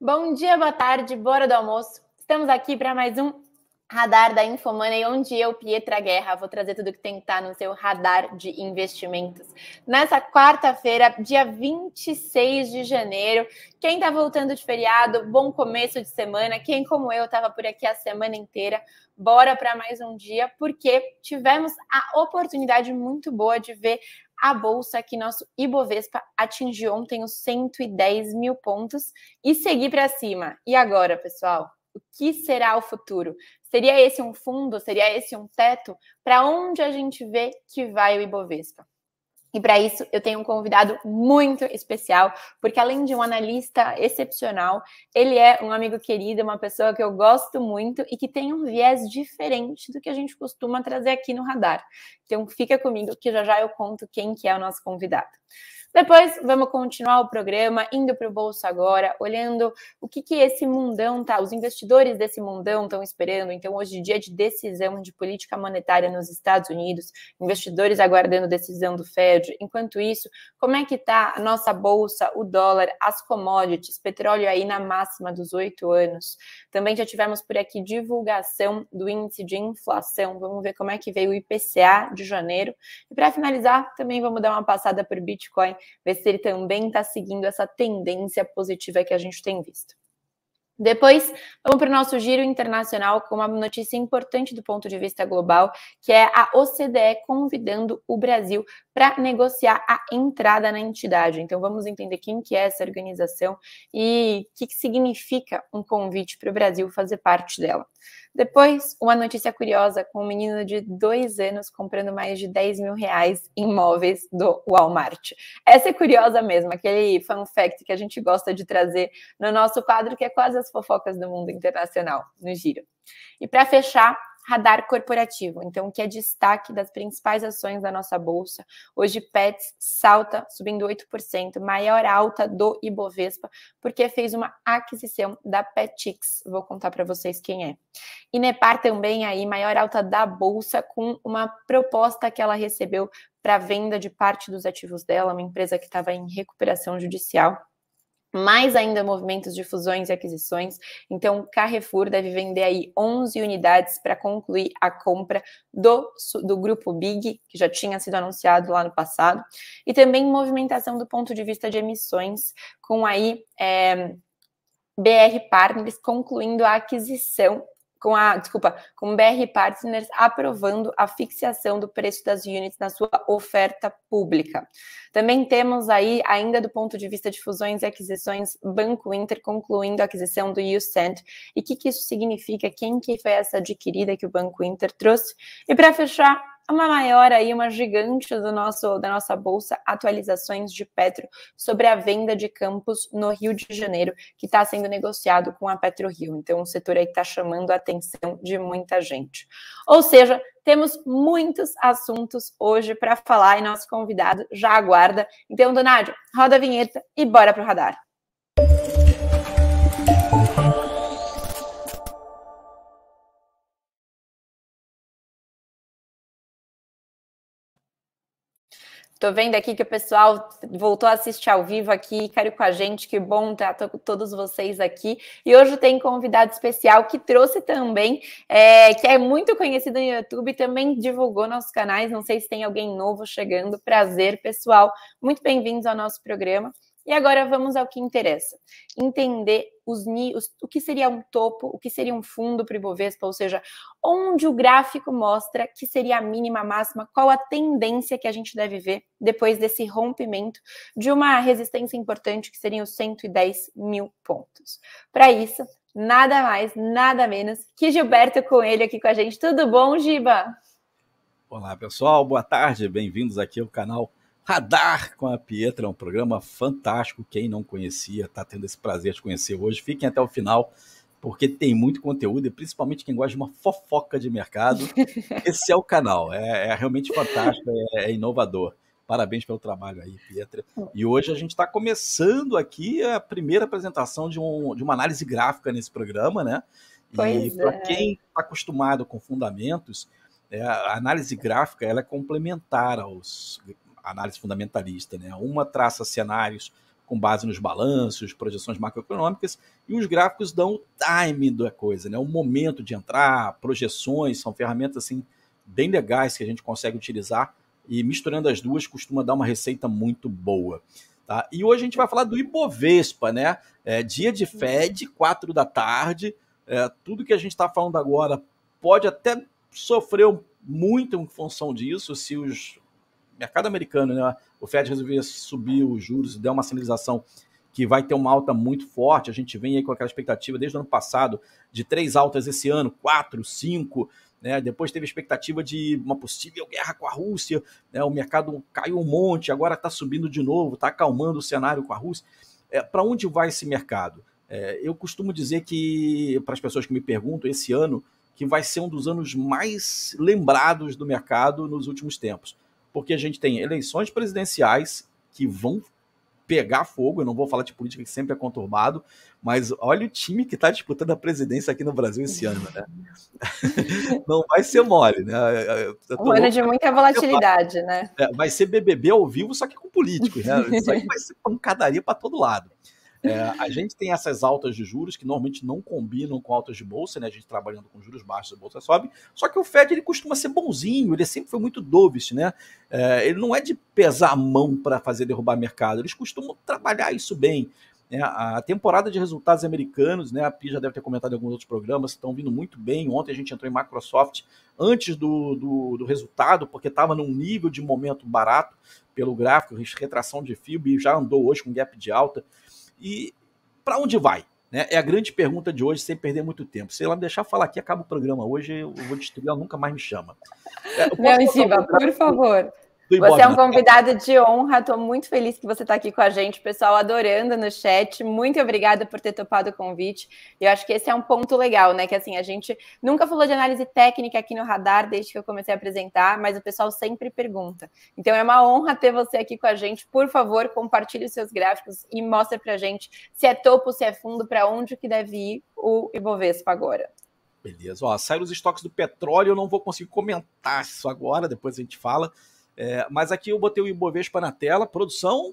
Bom dia, boa tarde, bora do almoço. Estamos aqui para mais um Radar da Infomoney, onde eu, Pietra Guerra, vou trazer tudo que tem que estar tá no seu radar de investimentos. Nessa quarta-feira, dia 26 de janeiro, quem está voltando de feriado, bom começo de semana. Quem, como eu, estava por aqui a semana inteira, bora para mais um dia, porque tivemos a oportunidade muito boa de ver a bolsa aqui, nosso Ibovespa, atingiu ontem os 110 mil pontos e seguir para cima. E agora, pessoal? O que será o futuro? Seria esse um fundo? Seria esse um teto? Para onde a gente vê que vai o Ibovespa? E para isso eu tenho um convidado muito especial, porque além de um analista excepcional, ele é um amigo querido, uma pessoa que eu gosto muito e que tem um viés diferente do que a gente costuma trazer aqui no radar. Então fica comigo que já já eu conto quem que é o nosso convidado. Depois, vamos continuar o programa indo para o bolso agora, olhando o que, que esse mundão tá, os investidores desse mundão estão esperando. Então, hoje, é dia de decisão de política monetária nos Estados Unidos, investidores aguardando decisão do Fed. Enquanto isso, como é que tá a nossa bolsa, o dólar, as commodities, petróleo aí na máxima dos oito anos. Também já tivemos por aqui divulgação do índice de inflação. Vamos ver como é que veio o IPCA de janeiro. E para finalizar, também vamos dar uma passada por Bitcoin Bitcoin, ver se ele também está seguindo essa tendência positiva que a gente tem visto. Depois, vamos para o nosso giro internacional com uma notícia importante do ponto de vista global, que é a OCDE convidando o Brasil para negociar a entrada na entidade. Então, vamos entender quem que é essa organização e o que, que significa um convite para o Brasil fazer parte dela. Depois, uma notícia curiosa com um menino de dois anos comprando mais de 10 mil reais em imóveis do Walmart. Essa é curiosa mesmo, aquele fun fact que a gente gosta de trazer no nosso quadro, que é quase as fofocas do mundo internacional, no giro. E para fechar, radar corporativo. Então, que é destaque das principais ações da nossa bolsa. Hoje, Pets salta, subindo 8%, maior alta do Ibovespa, porque fez uma aquisição da Petix. Vou contar para vocês quem é. Inepar também aí, maior alta da bolsa, com uma proposta que ela recebeu para venda de parte dos ativos dela, uma empresa que estava em recuperação judicial mais ainda movimentos de fusões e aquisições. Então, Carrefour deve vender aí 11 unidades para concluir a compra do, do grupo Big, que já tinha sido anunciado lá no passado, e também movimentação do ponto de vista de emissões, com aí é, eh, BR Partners concluindo a aquisição com a, desculpa, com BR Partners aprovando a fixação do preço das units na sua oferta pública. Também temos aí, ainda do ponto de vista de fusões e aquisições, Banco Inter concluindo a aquisição do Ucent. E o que, que isso significa? Quem que foi essa adquirida que o Banco Inter trouxe? E para fechar, uma maior aí, uma gigante do nosso, da nossa bolsa, atualizações de Petro sobre a venda de campos no Rio de Janeiro, que está sendo negociado com a PetroRio. Então, um setor aí que está chamando a atenção de muita gente. Ou seja, temos muitos assuntos hoje para falar e nosso convidado já aguarda. Então, Donádio, roda a vinheta e bora para o radar. Estou vendo aqui que o pessoal voltou a assistir ao vivo aqui, Quero com a gente, que bom estar tá, com todos vocês aqui. E hoje tem convidado especial que trouxe também, é, que é muito conhecido no YouTube, também divulgou nossos canais. Não sei se tem alguém novo chegando. Prazer, pessoal. Muito bem-vindos ao nosso programa. E agora vamos ao que interessa: entender os, os, o que seria um topo, o que seria um fundo para o Ibovespa, ou seja, onde o gráfico mostra que seria a mínima a máxima, qual a tendência que a gente deve ver depois desse rompimento de uma resistência importante que seriam os 110 mil pontos. Para isso, nada mais, nada menos que Gilberto Coelho aqui com a gente. Tudo bom, Giba? Olá, pessoal, boa tarde, bem-vindos aqui ao canal Radar com a Pietra, é um programa fantástico. Quem não conhecia, está tendo esse prazer de conhecer hoje. Fiquem até o final, porque tem muito conteúdo e principalmente quem gosta de uma fofoca de mercado. esse é o canal, é, é realmente fantástico, é, é inovador. Parabéns pelo trabalho aí, Pietra. E hoje a gente está começando aqui a primeira apresentação de, um, de uma análise gráfica nesse programa, né? Pois e para é. quem está acostumado com fundamentos, é, a análise gráfica ela é complementar aos análise fundamentalista. Né? Uma traça cenários com base nos balanços, projeções macroeconômicas, e os gráficos dão o time da coisa, né? o momento de entrar, projeções, são ferramentas assim, bem legais que a gente consegue utilizar, e misturando as duas costuma dar uma receita muito boa. Tá? E hoje a gente vai falar do Ibovespa, né? É, dia de Fed, 4 da tarde. É, tudo que a gente está falando agora pode até sofrer muito em função disso, se os mercado americano, né? O Fed resolveu subir os juros, der uma sinalização que vai ter uma alta muito forte. A gente vem aí com aquela expectativa desde o ano passado de três altas esse ano, quatro, cinco. Né? Depois teve a expectativa de uma possível guerra com a Rússia. Né? O mercado caiu um monte, agora está subindo de novo, está acalmando o cenário com a Rússia. É, para onde vai esse mercado? É, eu costumo dizer que, para as pessoas que me perguntam, esse ano que vai ser um dos anos mais lembrados do mercado nos últimos tempos porque a gente tem eleições presidenciais que vão pegar fogo. Eu não vou falar de política que sempre é conturbado, mas olha o time que está disputando a presidência aqui no Brasil esse ano, né? não vai ser mole, né? Um ano de muita volatilidade, né? É, vai ser BBB ao vivo, só que com políticos, né? Isso aí vai ser pancadaria para todo lado. É, a gente tem essas altas de juros que normalmente não combinam com altas de bolsa, né? A gente trabalhando com juros baixos, a bolsa sobe. Só que o Fed ele costuma ser bonzinho, ele sempre foi muito dovish, né? É, ele não é de pesar a mão para fazer derrubar mercado, eles costumam trabalhar isso bem. É, a temporada de resultados americanos, né, a Pi já deve ter comentado em alguns outros programas, estão vindo muito bem. Ontem a gente entrou em Microsoft antes do, do, do resultado, porque estava num nível de momento barato pelo gráfico, retração de FIB, já andou hoje com gap de alta. E para onde vai? Né? É a grande pergunta de hoje, sem perder muito tempo. Se ela me deixar falar aqui, acaba o programa hoje, eu vou destruir, ela nunca mais me chama. É, Não, Giba, por favor. Você é um né? convidado de honra, estou muito feliz que você está aqui com a gente, pessoal adorando no chat. Muito obrigada por ter topado o convite. eu acho que esse é um ponto legal, né? Que assim, a gente nunca falou de análise técnica aqui no radar desde que eu comecei a apresentar, mas o pessoal sempre pergunta. Então é uma honra ter você aqui com a gente. Por favor, compartilhe os seus gráficos e mostre pra gente se é topo, se é fundo, para onde que deve ir o Ibovespa agora. Beleza, ó, saíram os estoques do petróleo, eu não vou conseguir comentar isso agora, depois a gente fala. É, mas aqui eu botei o Ibovespa na tela, produção.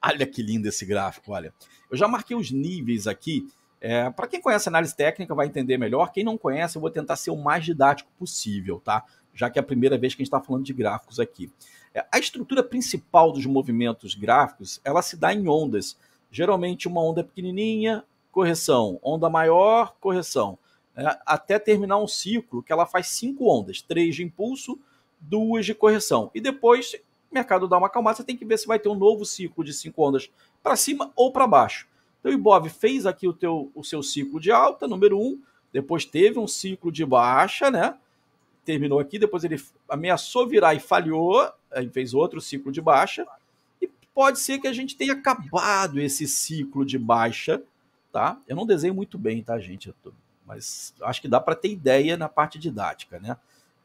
Olha que lindo esse gráfico, olha. Eu já marquei os níveis aqui. É, Para quem conhece análise técnica vai entender melhor. Quem não conhece, eu vou tentar ser o mais didático possível, tá? Já que é a primeira vez que a gente está falando de gráficos aqui. É, a estrutura principal dos movimentos gráficos, ela se dá em ondas. Geralmente uma onda pequenininha, correção. Onda maior, correção. É, até terminar um ciclo que ela faz cinco ondas, três de impulso, duas de correção. E depois, o mercado dá uma acalmada, você tem que ver se vai ter um novo ciclo de cinco ondas para cima ou para baixo. Então, o Ibov fez aqui o, teu, o seu ciclo de alta, número um, depois teve um ciclo de baixa, né? Terminou aqui, depois ele ameaçou virar e falhou, aí fez outro ciclo de baixa. E pode ser que a gente tenha acabado esse ciclo de baixa, tá? Eu não desenho muito bem, tá, gente? Tô... Mas acho que dá para ter ideia na parte didática, né?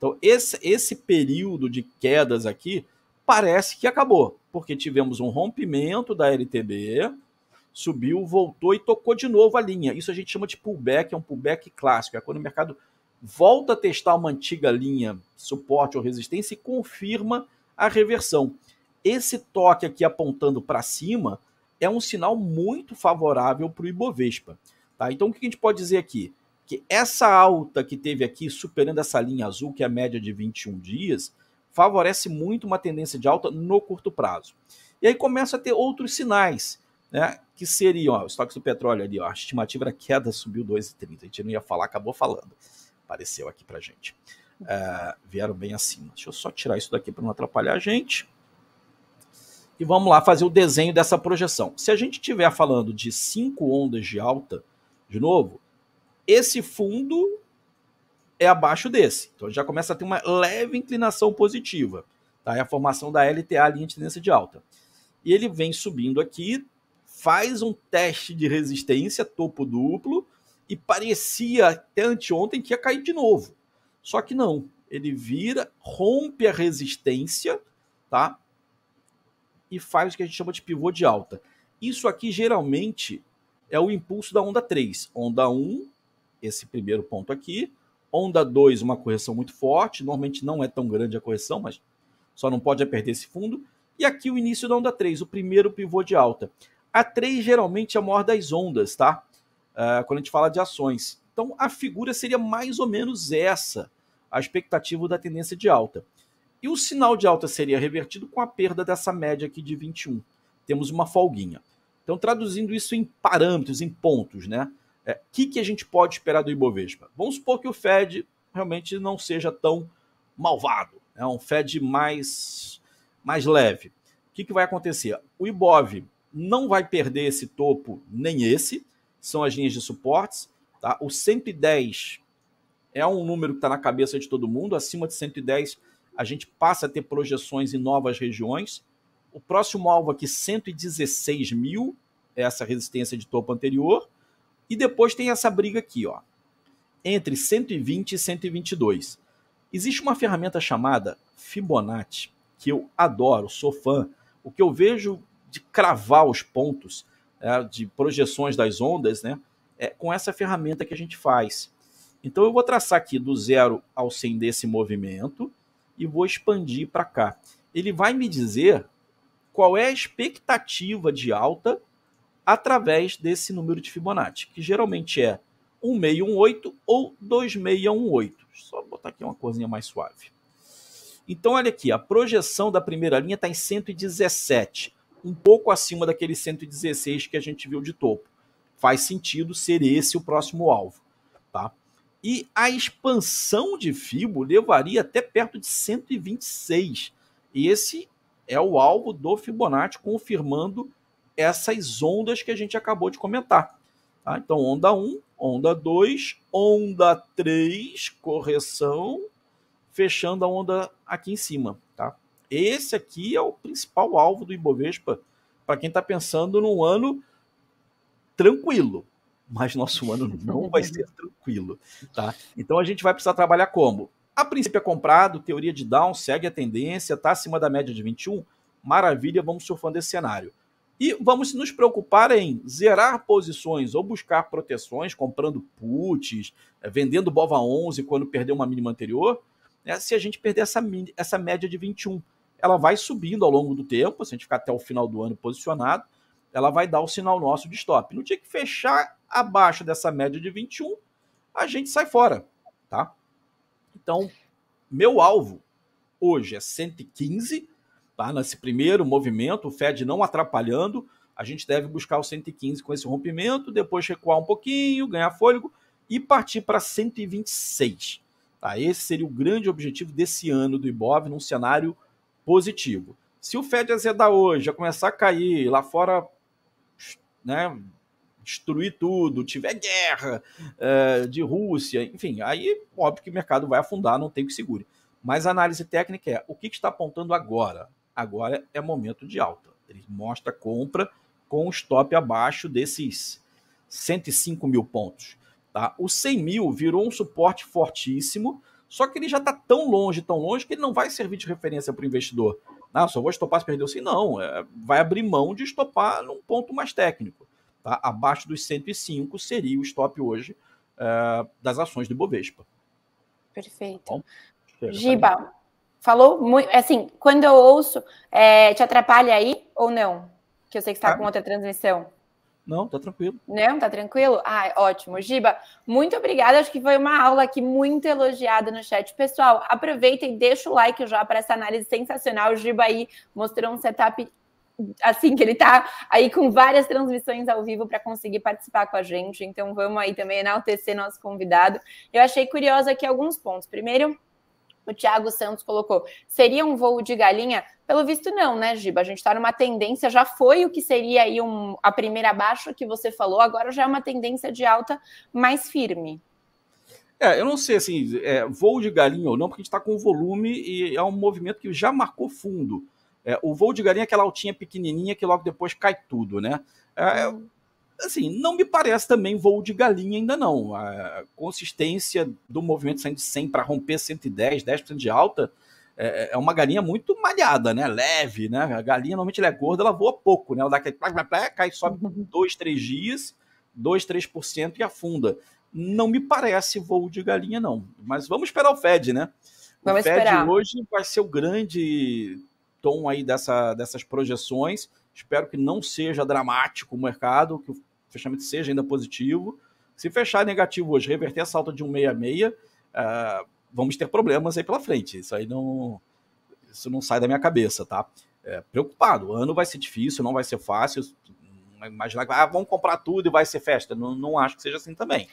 Então, esse, esse período de quedas aqui parece que acabou, porque tivemos um rompimento da LTB, subiu, voltou e tocou de novo a linha. Isso a gente chama de pullback, é um pullback clássico, é quando o mercado volta a testar uma antiga linha, suporte ou resistência, e confirma a reversão. Esse toque aqui apontando para cima é um sinal muito favorável para o Ibovespa. Tá? Então, o que a gente pode dizer aqui? que essa alta que teve aqui, superando essa linha azul, que é a média de 21 dias, favorece muito uma tendência de alta no curto prazo. E aí começa a ter outros sinais, né? Que seriam, ó, estoques do petróleo ali, ó, a estimativa da queda subiu 2,30. A gente não ia falar, acabou falando. Apareceu aqui pra gente. É, vieram bem acima. Deixa eu só tirar isso daqui para não atrapalhar a gente. E vamos lá fazer o desenho dessa projeção. Se a gente estiver falando de cinco ondas de alta, de novo, esse fundo é abaixo desse. Então já começa a ter uma leve inclinação positiva. Tá? É a formação da LTA, linha de tendência de alta. E ele vem subindo aqui, faz um teste de resistência, topo duplo, e parecia até anteontem que ia cair de novo. Só que não. Ele vira, rompe a resistência, tá? E faz o que a gente chama de pivô de alta. Isso aqui geralmente é o impulso da onda 3. Onda 1, esse primeiro ponto aqui. Onda 2, uma correção muito forte. Normalmente não é tão grande a correção, mas só não pode perder esse fundo. E aqui o início da onda 3, o primeiro pivô de alta. A 3 geralmente é a maior das ondas, tá? Uh, quando a gente fala de ações. Então a figura seria mais ou menos essa, a expectativa da tendência de alta. E o sinal de alta seria revertido com a perda dessa média aqui de 21. Temos uma folguinha. Então, traduzindo isso em parâmetros, em pontos, né? O é, que, que a gente pode esperar do Ibovespa? Vamos supor que o Fed realmente não seja tão malvado, é um Fed mais, mais leve. O que, que vai acontecer? O Ibov não vai perder esse topo nem esse, são as linhas de suportes. Tá? O 110 é um número que está na cabeça de todo mundo, acima de 110 a gente passa a ter projeções em novas regiões. O próximo alvo aqui, 116 mil, é essa resistência de topo anterior. E depois tem essa briga aqui, ó, entre 120 e 122. Existe uma ferramenta chamada Fibonacci, que eu adoro, sou fã. O que eu vejo de cravar os pontos é, de projeções das ondas, né? É com essa ferramenta que a gente faz. Então eu vou traçar aqui do zero ao 100 desse movimento e vou expandir para cá. Ele vai me dizer qual é a expectativa de alta através desse número de Fibonacci, que geralmente é 1618 ou 2618. Só botar aqui uma corzinha mais suave. Então, olha aqui, a projeção da primeira linha está em 117, um pouco acima daquele 116 que a gente viu de topo. Faz sentido ser esse o próximo alvo. Tá? E a expansão de Fibo levaria até perto de 126. E esse é o alvo do Fibonacci, confirmando essas ondas que a gente acabou de comentar. Tá? Então, onda 1, onda 2, onda 3, correção, fechando a onda aqui em cima. Tá? Esse aqui é o principal alvo do Ibovespa para quem está pensando num ano tranquilo. Mas nosso ano não vai ser tranquilo. Tá? Então a gente vai precisar trabalhar como? A princípio é comprado, teoria de down, segue a tendência, está acima da média de 21. Maravilha, vamos surfando esse cenário. E vamos nos preocupar em zerar posições ou buscar proteções, comprando puts, eh, vendendo Bova 11 quando perdeu uma mínima anterior, né? se a gente perder essa, essa média de 21. Ela vai subindo ao longo do tempo, se a gente ficar até o final do ano posicionado, ela vai dar o sinal nosso de stop. No dia que fechar abaixo dessa média de 21, a gente sai fora, tá? Então, meu alvo hoje é 115, Tá? Nesse primeiro movimento, o Fed não atrapalhando, a gente deve buscar o 115 com esse rompimento, depois recuar um pouquinho, ganhar fôlego e partir para 126. Tá? Esse seria o grande objetivo desse ano do Ibov num cenário positivo. Se o Fed azedar hoje, já começar a cair, lá fora né, destruir tudo, tiver guerra é, de Rússia, enfim, aí óbvio que o mercado vai afundar, não tem que segure. Mas a análise técnica é o que, que está apontando agora? agora é momento de alta. Ele mostra compra com o stop abaixo desses 105 mil pontos. Tá? O 100 mil virou um suporte fortíssimo, só que ele já está tão longe, tão longe, que ele não vai servir de referência para o investidor. Ah, só vou estopar se o sim. Não, é, vai abrir mão de estopar num ponto mais técnico. Tá? Abaixo dos 105 seria o stop hoje é, das ações do Ibovespa. Perfeito. Bom, Giba, Falou muito. Assim, quando eu ouço, é, te atrapalha aí ou não? Que eu sei que está ah. com outra transmissão. Não, tá tranquilo. Não, tá tranquilo? Ah, ótimo. Giba, muito obrigada. Acho que foi uma aula aqui muito elogiada no chat. Pessoal, aproveita e deixa o like já para essa análise sensacional. O Giba aí mostrou um setup assim que ele tá aí com várias transmissões ao vivo para conseguir participar com a gente. Então vamos aí também enaltecer nosso convidado. Eu achei curioso aqui alguns pontos. Primeiro, o Thiago Santos colocou. Seria um voo de galinha? Pelo visto, não, né, Giba? A gente está numa tendência, já foi o que seria aí um, a primeira baixa que você falou, agora já é uma tendência de alta mais firme. É, eu não sei assim, é, voo de galinha ou não, porque a gente está com volume e é um movimento que já marcou fundo. É, o voo de galinha é aquela altinha pequenininha que logo depois cai tudo, né? É, assim, não me parece também voo de galinha ainda não. A consistência do movimento saindo de 100 para romper 110, 10% de alta, é, é, é, uma galinha muito malhada, né? Leve, né? A galinha normalmente ela é gorda, ela voa pouco, né? Ela dá aquele plá, plá, plá, cai, sobe uhum. dois, três dias, 2, 3% e afunda. Não me parece voo de galinha, não. Mas vamos esperar o Fed, né? Vamos o Fed esperar. hoje vai ser o grande tom aí dessa, dessas projeções. Espero que não seja dramático o mercado, que o fechamento seja ainda positivo. Se fechar negativo hoje, reverter essa alta de 1,66, uh, ah, vamos ter problemas aí pela frente. Isso aí não, isso não sai da minha cabeça, tá? É, preocupado. O ano vai ser difícil, não vai ser fácil. Imaginar que ah, vamos comprar tudo e vai ser festa. Não, não acho que seja assim também.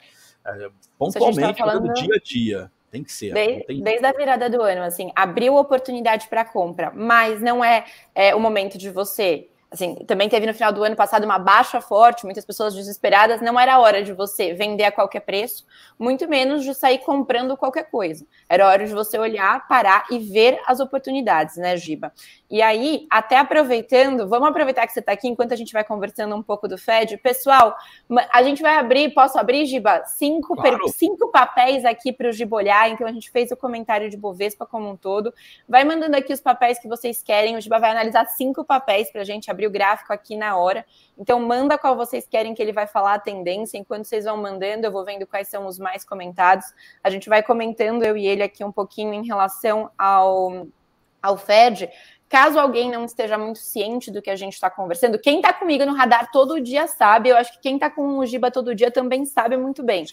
É, tá pontualmente, tá falando... dia a dia. Tem que ser. Desde, tem... desde, a virada do ano, assim, abriu oportunidade para compra, mas não é, é o momento de você Assim, também teve no final do ano passado uma baixa forte, muitas pessoas desesperadas. Não era hora de você vender a qualquer preço, muito menos de sair comprando qualquer coisa. Era hora de você olhar, parar e ver as oportunidades, né, Giba? E aí, até aproveitando, vamos aproveitar que você está aqui enquanto a gente vai conversando um pouco do Fed. Pessoal, a gente vai abrir, posso abrir, Giba? Cinco, claro. cinco papéis aqui para o Giba olhar. Então, a gente fez o comentário de Bovespa como um todo. Vai mandando aqui os papéis que vocês querem. O Giba vai analisar cinco papéis para a gente abrir abri o gráfico aqui na hora. Então, manda qual vocês querem que ele vai falar a tendência. Enquanto vocês vão mandando, eu vou vendo quais são os mais comentados. A gente vai comentando, eu e ele, aqui um pouquinho em relação ao, ao Fed. Caso alguém não esteja muito ciente do que a gente está conversando, quem está comigo no radar todo dia sabe, eu acho que quem está com o Giba todo dia também sabe muito bem,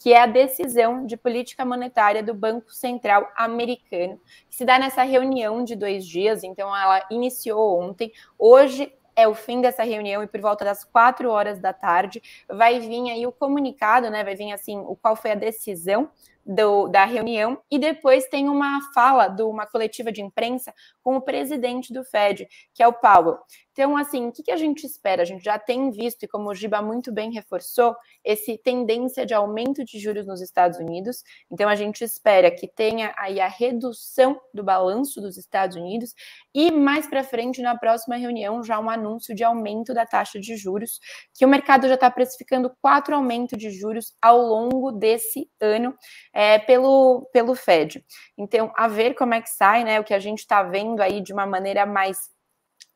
que é a decisão de política monetária do Banco Central americano, que se dá nessa reunião de dois dias, então ela iniciou ontem, hoje é o fim dessa reunião e por volta das quatro horas da tarde vai vir aí o comunicado, né? Vai vir assim o qual foi a decisão do, da reunião e depois tem uma fala de uma coletiva de imprensa com o presidente do Fed, que é o Powell. Então, assim, o que, que a gente espera? A gente já tem visto, e como o Giba muito bem reforçou, esse tendência de aumento de juros nos Estados Unidos. Então, a gente espera que tenha aí a redução do balanço dos Estados Unidos e mais para frente, na próxima reunião, já um anúncio de aumento da taxa de juros, que o mercado já está precificando quatro aumentos de juros ao longo desse ano é, pelo, pelo Fed. Então, a ver como é que sai, né? O que a gente está vendo aí de uma maneira mais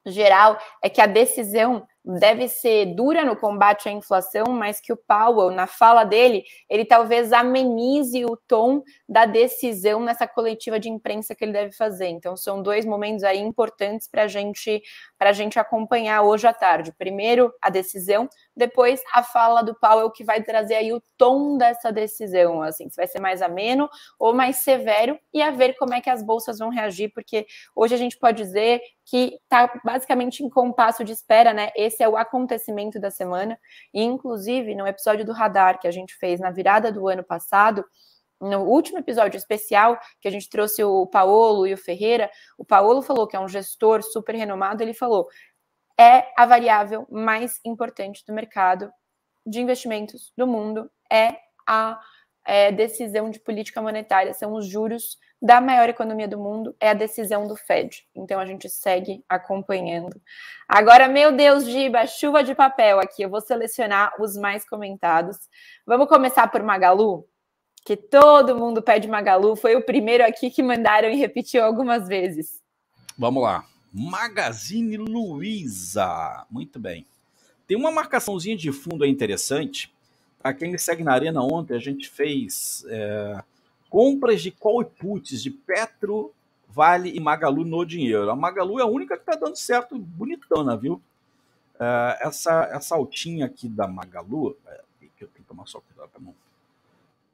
geral é que a decisão deve ser dura no combate à inflação, mas que o Powell, na fala dele, ele talvez amenize o tom da decisão nessa coletiva de imprensa que ele deve fazer. Então, são dois momentos aí importantes para gente, a gente acompanhar hoje à tarde. Primeiro, a decisão, depois a fala do Powell, que vai trazer aí o tom dessa decisão, assim, se vai ser mais ameno ou mais severo, e a ver como é que as bolsas vão reagir, porque hoje a gente pode dizer que está basicamente em compasso de espera, né? Esse esse é o acontecimento da semana. E, inclusive, no episódio do Radar que a gente fez na virada do ano passado, no último episódio especial que a gente trouxe o Paolo e o Ferreira, o Paolo falou que é um gestor super renomado, ele falou: é a variável mais importante do mercado de investimentos do mundo, é a é, decisão de política monetária, são os juros da maior economia do mundo é a decisão do Fed. Então a gente segue acompanhando. Agora, meu Deus, Giba, chuva de papel aqui. Eu vou selecionar os mais comentados. Vamos começar por Magalu, que todo mundo pede Magalu. Foi o primeiro aqui que mandaram e repetiu algumas vezes. Vamos lá. Magazine Luiza. Muito bem. Tem uma marcaçãozinha de fundo aí interessante. Para quem segue na arena ontem, a gente fez. É Compras de call e puts de Petro, Vale e Magalu no dinheiro. A Magalu é a única que está dando certo, bonitona, viu? Uh, essa, essa altinha aqui da Magalu, tem é, que, eu tenho que tomar só cuidado para não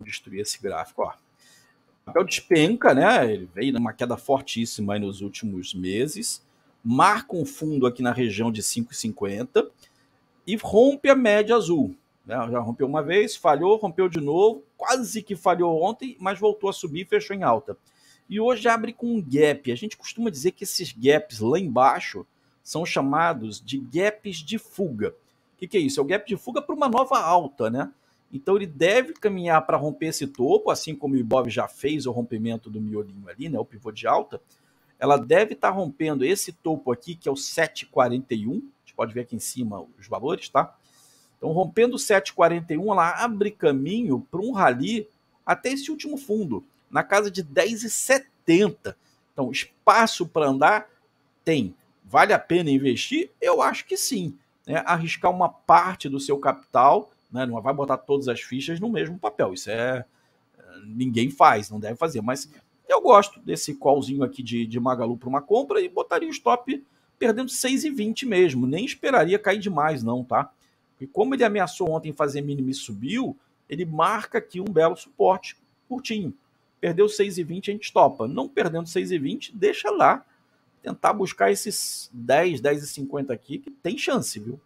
destruir esse gráfico, ó. O papel despenca, né? Ele veio numa queda fortíssima nos últimos meses, marca um fundo aqui na região de 5,50 e rompe a média azul. Né? Já rompeu uma vez, falhou, rompeu de novo, quase que falhou ontem, mas voltou a subir e fechou em alta. E hoje abre com um gap. A gente costuma dizer que esses gaps lá embaixo são chamados de gaps de fuga. O que, que é isso? É o gap de fuga para uma nova alta, né? Então ele deve caminhar para romper esse topo, assim como o Ibov já fez o rompimento do miolinho ali, né? O pivô de alta. Ela deve estar tá rompendo esse topo aqui, que é o 7,41. A gente pode ver aqui em cima os valores, tá? Então, rompendo 7,41, ela abre caminho para um rally até esse último fundo, na casa de 10,70. Então, espaço para andar tem. Vale a pena investir? Eu acho que sim. Né? Arriscar uma parte do seu capital, né? não vai botar todas as fichas no mesmo papel. Isso é. Ninguém faz, não deve fazer. Mas eu gosto desse qualzinho aqui de, de Magalu para uma compra e botaria o stop perdendo 6,20 mesmo. Nem esperaria cair demais, não, tá? E como ele ameaçou ontem fazer mínimo e subiu, ele marca aqui um belo suporte curtinho. Perdeu 6,20, a gente topa. Não perdendo 6,20, deixa lá. Tentar buscar esses 10, 10,50 aqui, que tem chance, viu?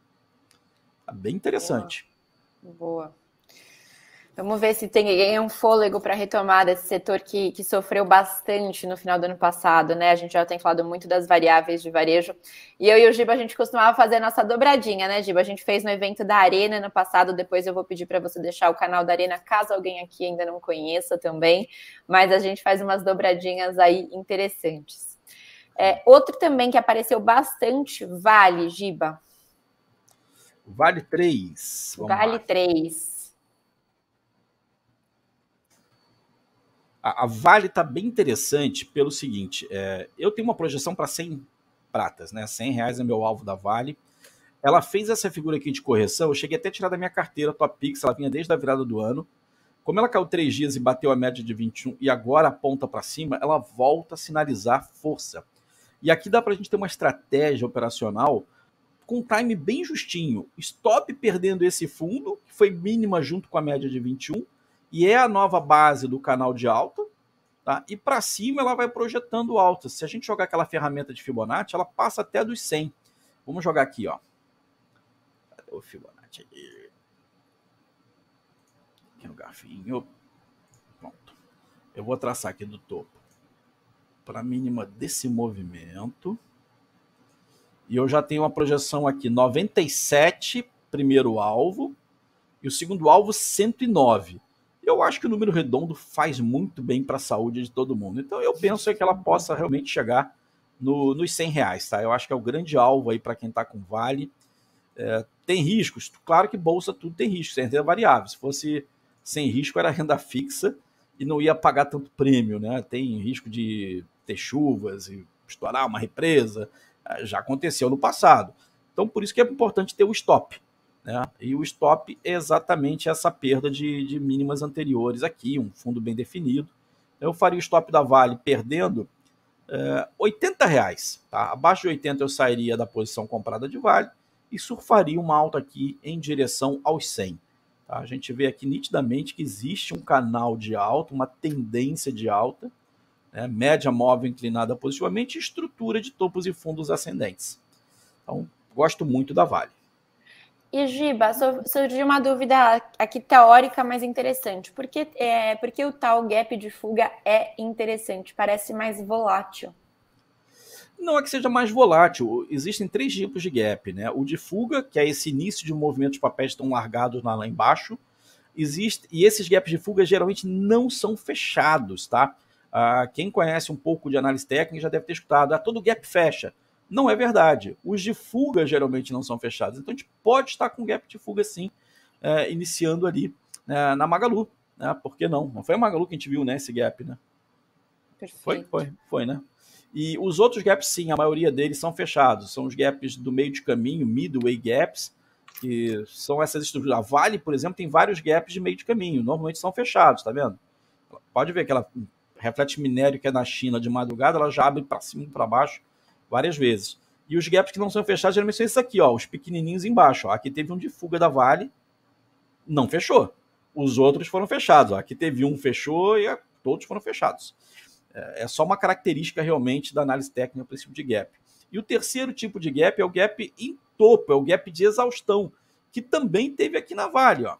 Tá bem interessante. Boa. Boa. Vamos ver se tem um fôlego para retomada esse setor que, que sofreu bastante no final do ano passado, né? A gente já tem falado muito das variáveis de varejo. E eu e o Giba, a gente costumava fazer a nossa dobradinha, né, Giba? A gente fez no evento da Arena no passado. Depois eu vou pedir para você deixar o canal da Arena, caso alguém aqui ainda não conheça também. Mas a gente faz umas dobradinhas aí interessantes. É, outro também que apareceu bastante, Vale, Giba. Vale 3. vale três. 3. A, a Vale está bem interessante pelo seguinte: é, eu tenho uma projeção para 100 pratas, né? 100 reais é meu alvo da Vale. Ela fez essa figura aqui de correção. Eu cheguei até a tirar da minha carteira a tua Pix, ela vinha desde a virada do ano. Como ela caiu três dias e bateu a média de 21 e agora aponta para cima, ela volta a sinalizar força. E aqui dá para a gente ter uma estratégia operacional com um time bem justinho. Stop perdendo esse fundo, que foi mínima junto com a média de 21, e é a nova base do canal de alta, tá? e para cima ela vai projetando alta. Se a gente jogar aquela ferramenta de Fibonacci, ela passa até dos 100. Vamos jogar aqui, ó. Cadê o Fibonacci aqui? Aqui no garfinho. Pronto. Eu vou traçar aqui do topo para a mínima desse movimento. E eu já tenho uma projeção aqui, 97, primeiro alvo, e o segundo alvo, 109. Eu acho que o número redondo faz muito bem para a saúde de todo mundo. Então eu penso é que ela possa realmente chegar no, nos 100 reais, tá? Eu acho que é o grande alvo aí para quem está com vale. É, tem riscos, claro que bolsa tudo tem risco, tem renda variável. Se fosse sem risco era renda fixa e não ia pagar tanto prêmio, né? Tem risco de ter chuvas e estourar uma represa, é, já aconteceu no passado. Então por isso que é importante ter o stop. Né? E o stop é exatamente essa perda de, de mínimas anteriores aqui, um fundo bem definido. Então, eu faria o stop da Vale perdendo é, eh, 80 reais. Tá? Abaixo de 80 eu sairia da posição comprada de Vale e surfaria uma alta aqui em direção aos 100. Tá? A gente vê aqui nitidamente que existe um canal de alta, uma tendência de alta, né? média móvel inclinada positivamente, estrutura de topos e fundos ascendentes. Então, gosto muito da Vale. E Giba, surgiu uma dúvida aqui teórica, mas interessante. Por que, é, por que o tal gap de fuga é interessante? Parece mais volátil. Não é que seja mais volátil. Existem três tipos de gap, né? O de fuga, que é esse início de um movimento de papéis estão largados lá, lá embaixo. Existe, e esses gaps de fuga geralmente não são fechados, tá? Ah, quem conhece um pouco de análise técnica já deve ter escutado. Ah, todo gap fecha. Não é verdade. Os de fuga geralmente não são fechados. Então a gente pode estar com gap de fuga sim, é, iniciando ali é, na Magalu. Né? Por que não? Não foi a Magalu que a gente viu né, esse gap, né? Perfeito. Foi, foi, foi, né? E os outros gaps, sim, a maioria deles são fechados. São os gaps do meio de caminho, midway gaps, que são essas estruturas. A Vale, por exemplo, tem vários gaps de meio de caminho. Normalmente são fechados, tá vendo? Pode ver que ela reflete minério que é na China de madrugada, ela já abre para cima e para baixo várias vezes. E os gaps que não são fechados geralmente são esses aqui, ó, os pequenininhos embaixo. Ó. Aqui teve um de fuga da Vale, não fechou. Os outros foram fechados. Ó. Aqui teve um, fechou, e todos foram fechados. É, é só uma característica realmente da análise técnica, o tipo princípio de gap. E o terceiro tipo de gap é o gap em topo, é o gap de exaustão, que também teve aqui na Vale. Ó.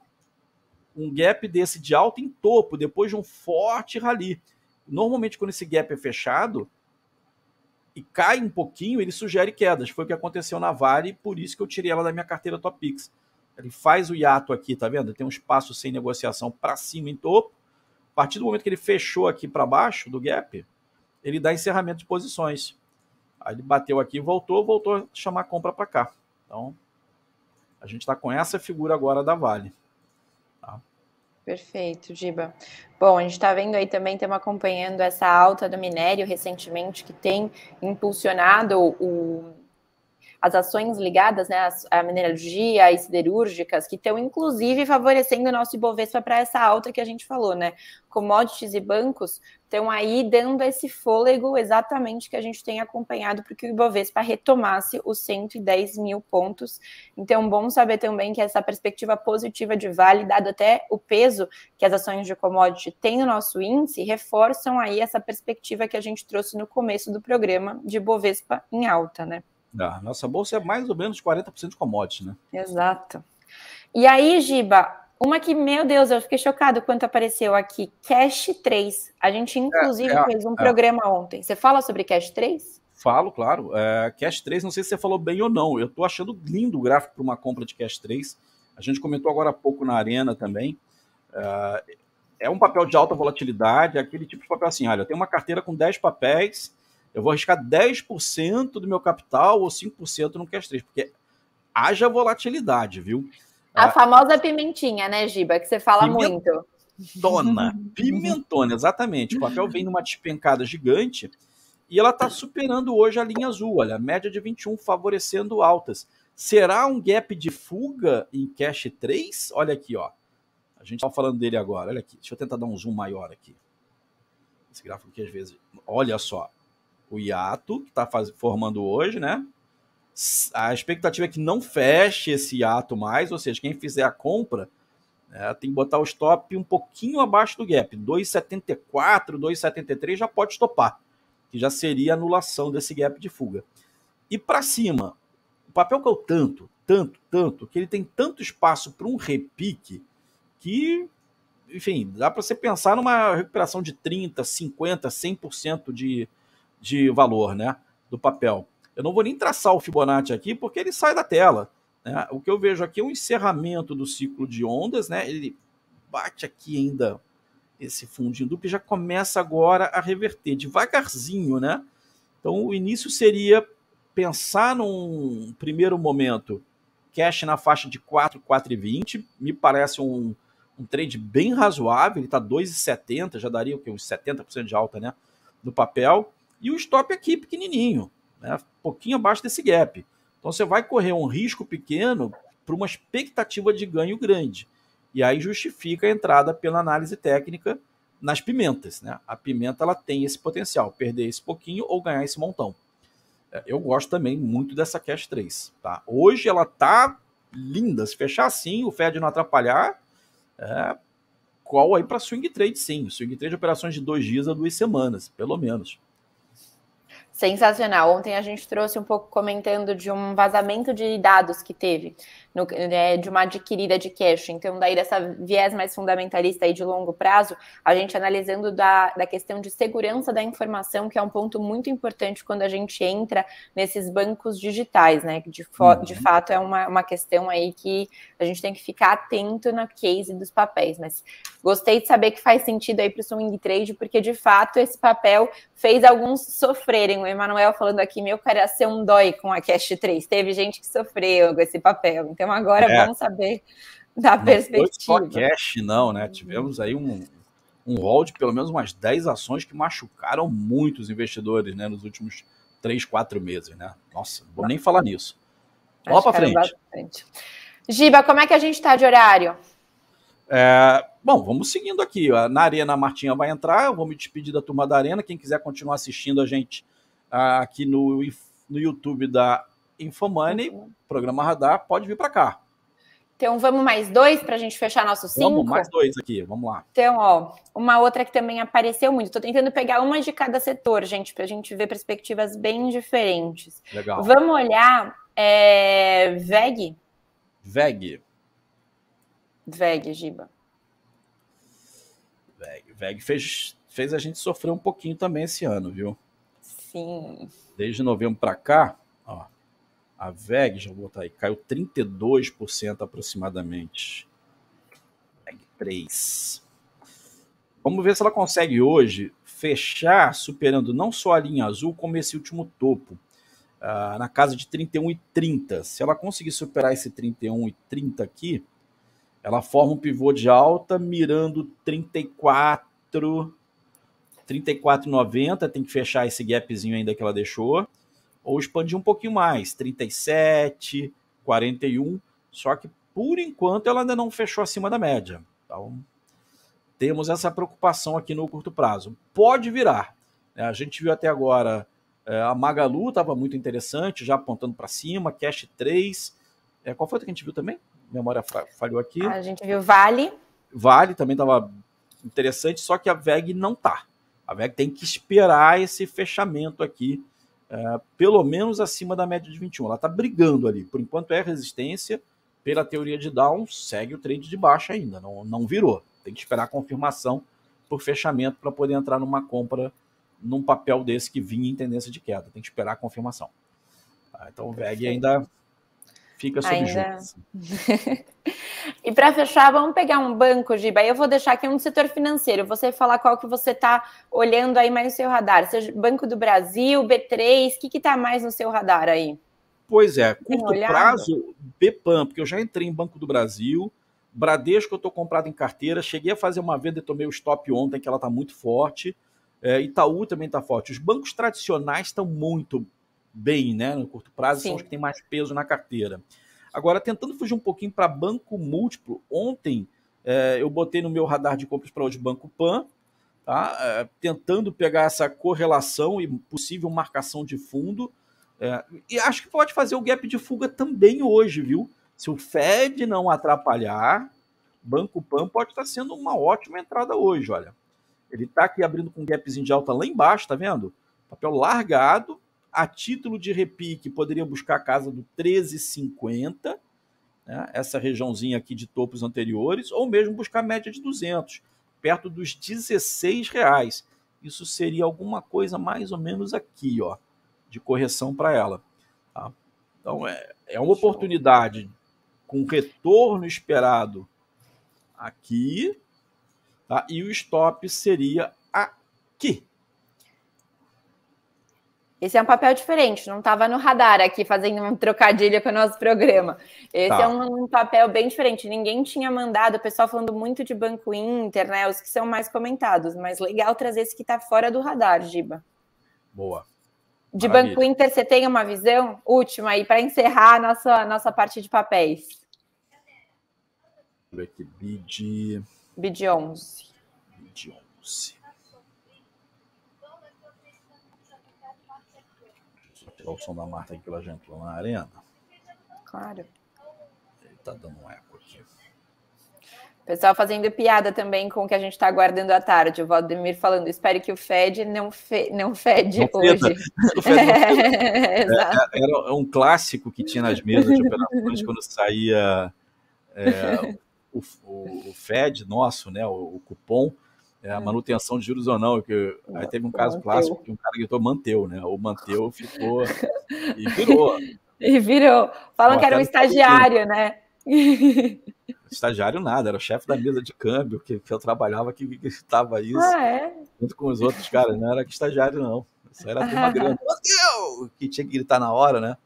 Um gap desse de alto em topo, depois de um forte rally. Normalmente, quando esse gap é fechado, e cai um pouquinho, ele sugere quedas. Foi o que aconteceu na Vale, por isso que eu tirei ela da minha carteira Top Ele faz o hiato aqui, tá vendo? Tem um espaço sem negociação para cima em topo. A partir do momento que ele fechou aqui para baixo do gap, ele dá encerramento de posições. Aí ele bateu aqui, voltou, voltou a chamar a compra para cá. Então, a gente está com essa figura agora da Vale. Perfeito, Diba. Bom, a gente está vendo aí também, estamos acompanhando essa alta do minério recentemente, que tem impulsionado o as ações ligadas né, à mineralogia e siderúrgicas, que estão inclusive favorecendo o nosso Ibovespa para essa alta que a gente falou, né? Commodities e bancos estão aí dando esse fôlego exatamente que a gente tem acompanhado para que o Ibovespa retomasse os 110 mil pontos. Então, bom saber também que essa perspectiva positiva de Vale, dado até o peso que as ações de commodity têm no nosso índice, reforçam aí essa perspectiva que a gente trouxe no começo do programa de Ibovespa em alta, né? Ah, nossa bolsa é mais ou menos 40% de commodities, né? Exato. E aí, Giba, uma que, meu Deus, eu fiquei chocado quando apareceu aqui, Cash 3. A gente, é, inclusive, é, é, fez um é. programa ontem. Você fala sobre Cash 3? Falo, claro. É, Cash 3, não sei se você falou bem ou não. Eu estou achando lindo o gráfico para uma compra de Cash 3. A gente comentou agora há pouco na Arena também. É, é um papel de alta volatilidade, aquele tipo de papel assim, olha, eu tenho uma carteira com 10 papéis, eu vou arriscar 10% do meu capital ou 5% no cash 3, porque haja volatilidade, viu? A ah, famosa pimentinha, né, Giba, que você fala muito. Pimentona, pimentona, exatamente. O papel vem numa despencada gigante e ela está superando hoje a linha azul, olha, a média de 21 favorecendo altas. Será um gap de fuga em cash 3? Olha aqui, ó. A gente estava falando dele agora. Olha aqui. Deixa eu tentar dar um zoom maior aqui. Esse gráfico aqui às vezes. Olha só o hiato que está formando hoje, né? A expectativa é que não feche esse hiato mais, ou seja, quem fizer a compra é, tem que botar o stop um pouquinho abaixo do gap, 2,74, 2,73 já pode stopar, que já seria anulação desse gap de fuga. E para cima, o papel caiu tanto, tanto, tanto, que ele tem tanto espaço para um repique que enfim, dá para você pensar numa recuperação de 30, 50, 100% de de valor né, do papel. Eu não vou nem traçar o Fibonacci aqui, porque ele sai da tela. Né? O que eu vejo aqui é um encerramento do ciclo de ondas, né? ele bate aqui ainda esse fundinho duplo e já começa agora a reverter devagarzinho. Né? Então, o início seria pensar num primeiro momento cash na faixa de 4, 4,20. Me parece um, um trade bem razoável. Ele está 2,70, já daria o que, uns 70% de alta né, no papel e o stop aqui pequenininho, né? Um pouquinho abaixo desse gap. Então você vai correr um risco pequeno para uma expectativa de ganho grande. E aí justifica a entrada pela análise técnica nas pimentas. Né? A pimenta ela tem esse potencial, perder esse pouquinho ou ganhar esse montão. É, eu gosto também muito dessa Cash 3. Tá? Hoje ela tá linda. Se fechar assim, o Fed não atrapalhar, é, qual aí para swing trade sim. Swing trade operações de dois dias a duas semanas, pelo menos. Sensacional. Ontem a gente trouxe um pouco comentando de um vazamento de dados que teve no, né, de uma adquirida de cash. Então, daí dessa viés mais fundamentalista aí de longo prazo, a gente analisando da, da questão de segurança da informação, que é um ponto muito importante quando a gente entra nesses bancos digitais, né? De, uhum. de fato, é uma, uma questão aí que a gente tem que ficar atento na case dos papéis. Mas gostei de saber que faz sentido aí para o swing trade, porque de fato esse papel fez alguns sofrerem. O Emanuel falando aqui, meu coração dói com a Cash 3. Teve gente que sofreu com esse papel. Então, então agora é saber da não perspectiva. Não podcast, não, né? Uhum. Tivemos aí um, um rol de pelo menos umas 10 ações que machucaram muito os investidores né, nos últimos 3, 4 meses, né? Nossa, não vou nem falar nisso. Vamos para frente. Giba, como é que a gente está de horário? É, bom, vamos seguindo aqui. Na Arena, a Martinha vai entrar. Eu vou me despedir da turma da Arena. Quem quiser continuar assistindo a gente ah, aqui no, no YouTube da Infomani, uhum. programa Radar, pode vir para cá. Então, vamos mais dois para a gente fechar nossos cinco? Vamos, mais dois aqui, vamos lá. Então, ó, uma outra que também apareceu muito. Estou tentando pegar uma de cada setor, gente, para a gente ver perspectivas bem diferentes. Legal. Vamos olhar é, VEG? VEG. VEG, Giba. VEG. VEG fez, fez a gente sofrer um pouquinho também esse ano, viu? Sim. Desde novembro para cá, a VEG, já vou botar aí, caiu 32% aproximadamente. VEG 3. Vamos ver se ela consegue hoje fechar superando não só a linha azul, como esse último topo, ah, na casa de 31,30. Se ela conseguir superar esse 31,30 aqui, ela forma um pivô de alta mirando 34, 34,90. Tem que fechar esse gapzinho ainda que ela deixou ou expandir um pouquinho mais, 37, 41, só que por enquanto ela ainda não fechou acima da média. Então, temos essa preocupação aqui no curto prazo. Pode virar. Né? A gente viu até agora é, a Magalu estava muito interessante, já apontando para cima, Cash 3. É, qual foi a que a gente viu também? Memória falhou aqui. A gente viu Vale. Vale também estava interessante, só que a VEG não tá. A VEG tem que esperar esse fechamento aqui ah, pelo menos acima da média de 21. Ela está brigando ali. Por enquanto é resistência. Pela teoria de Down, segue o trade de baixa ainda. Não, não virou. Tem que esperar a confirmação por fechamento para poder entrar numa compra num papel desse que vinha em tendência de queda. Tem que esperar a confirmação. Tá? Então o VEG ainda Fica subjunta. Ainda... Assim. e para fechar, vamos pegar um banco, Giba. Eu vou deixar aqui um do setor financeiro. Você falar qual que você está olhando aí mais no seu radar. Seja Banco do Brasil, B3, o que está mais no seu radar aí? Pois é, curto prazo, BPAM, porque eu já entrei em Banco do Brasil, Bradesco eu estou comprado em carteira, cheguei a fazer uma venda e tomei o stop ontem, que ela está muito forte, é, Itaú também está forte. Os bancos tradicionais estão muito bem né, no curto prazo, Sim. são os que têm mais peso na carteira. Agora, tentando fugir um pouquinho para banco múltiplo, ontem é, eu botei no meu radar de compras para hoje Banco Pan, tá? É, tentando pegar essa correlação e possível marcação de fundo. É, e acho que pode fazer o gap de fuga também hoje, viu? Se o Fed não atrapalhar, Banco Pan pode estar tá sendo uma ótima entrada hoje, olha. Ele está aqui abrindo com um gapzinho de alta lá embaixo, tá vendo? Papel largado, a título de repique, poderia buscar a casa do 13,50, né? essa regiãozinha aqui de topos anteriores, ou mesmo buscar a média de 200, perto dos 16 reais. Isso seria alguma coisa mais ou menos aqui, ó, de correção para ela. Tá? Então, é, é uma oportunidade com retorno esperado aqui, tá? e o stop seria aqui. Esse é um papel diferente, não estava no radar aqui fazendo um trocadilho com o nosso programa. Esse tá. é um, um, papel bem diferente. Ninguém tinha mandado, o pessoal falando muito de Banco Inter, né? Os que são mais comentados, mas legal trazer esse que está fora do radar, Giba. Boa. De Maravilha. Banco Inter, você tem uma visão última aí para encerrar a nossa, nossa parte de papéis. Deixa eu ver aqui, BID. BID 11. BID 11. botar o som da Marta aqui pela janela na arena? Claro. Ele tá dando um eco aqui. Pessoal fazendo piada também com o que a gente está aguardando à tarde. O Valdemir falando, Espere que o Fed não, fe não fede não hoje. É, é, era um clássico que tinha nas mesas de operações quando saía é, o, o, o, Fed nosso, né, o, o cupom é, a é. manutenção de juros ou não, que aí teve um caso manteu. clássico que um cara gritou manteu, né? O manteu ficou e virou. E virou. Falam que era um estagiário, né? Estagiário nada, era o chefe da mesa de câmbio que, que eu trabalhava que gritava isso. Ah, é? Junto com os outros caras, não era que estagiário, não. Só era uma grande. Manteu! Que tinha que gritar na hora, né?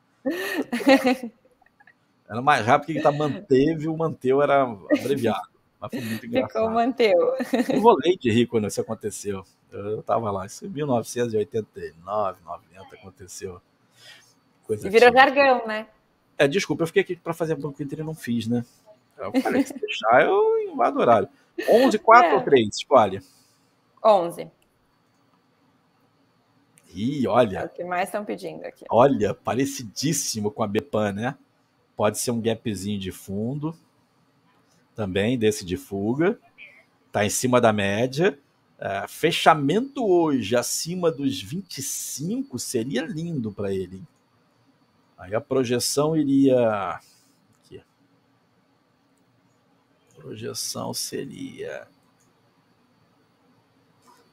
Era mais rápido que gritar manteve, o manteu era abreviado. Mas foi muito engraçado. Ficou, manteu. Eu volei de rir quando isso aconteceu. Eu estava lá, isso em 1989, 90 aconteceu. Coisa Virou tipo. jargão, né? É, desculpa, eu fiquei aqui para fazer banco inteiro e não fiz, né? Eu falei, se deixar, eu invado horário. 11, 4 é. ou 3? Escolhe. 11. Ih, olha. É o que mais estão pedindo aqui. Olha, parecidíssimo com a Bepan, né? Pode ser um gapzinho de fundo também desse de fuga, está em cima da média. Uh, fechamento hoje acima dos 25 seria lindo para ele. Aí a projeção iria. Aqui. Projeção seria.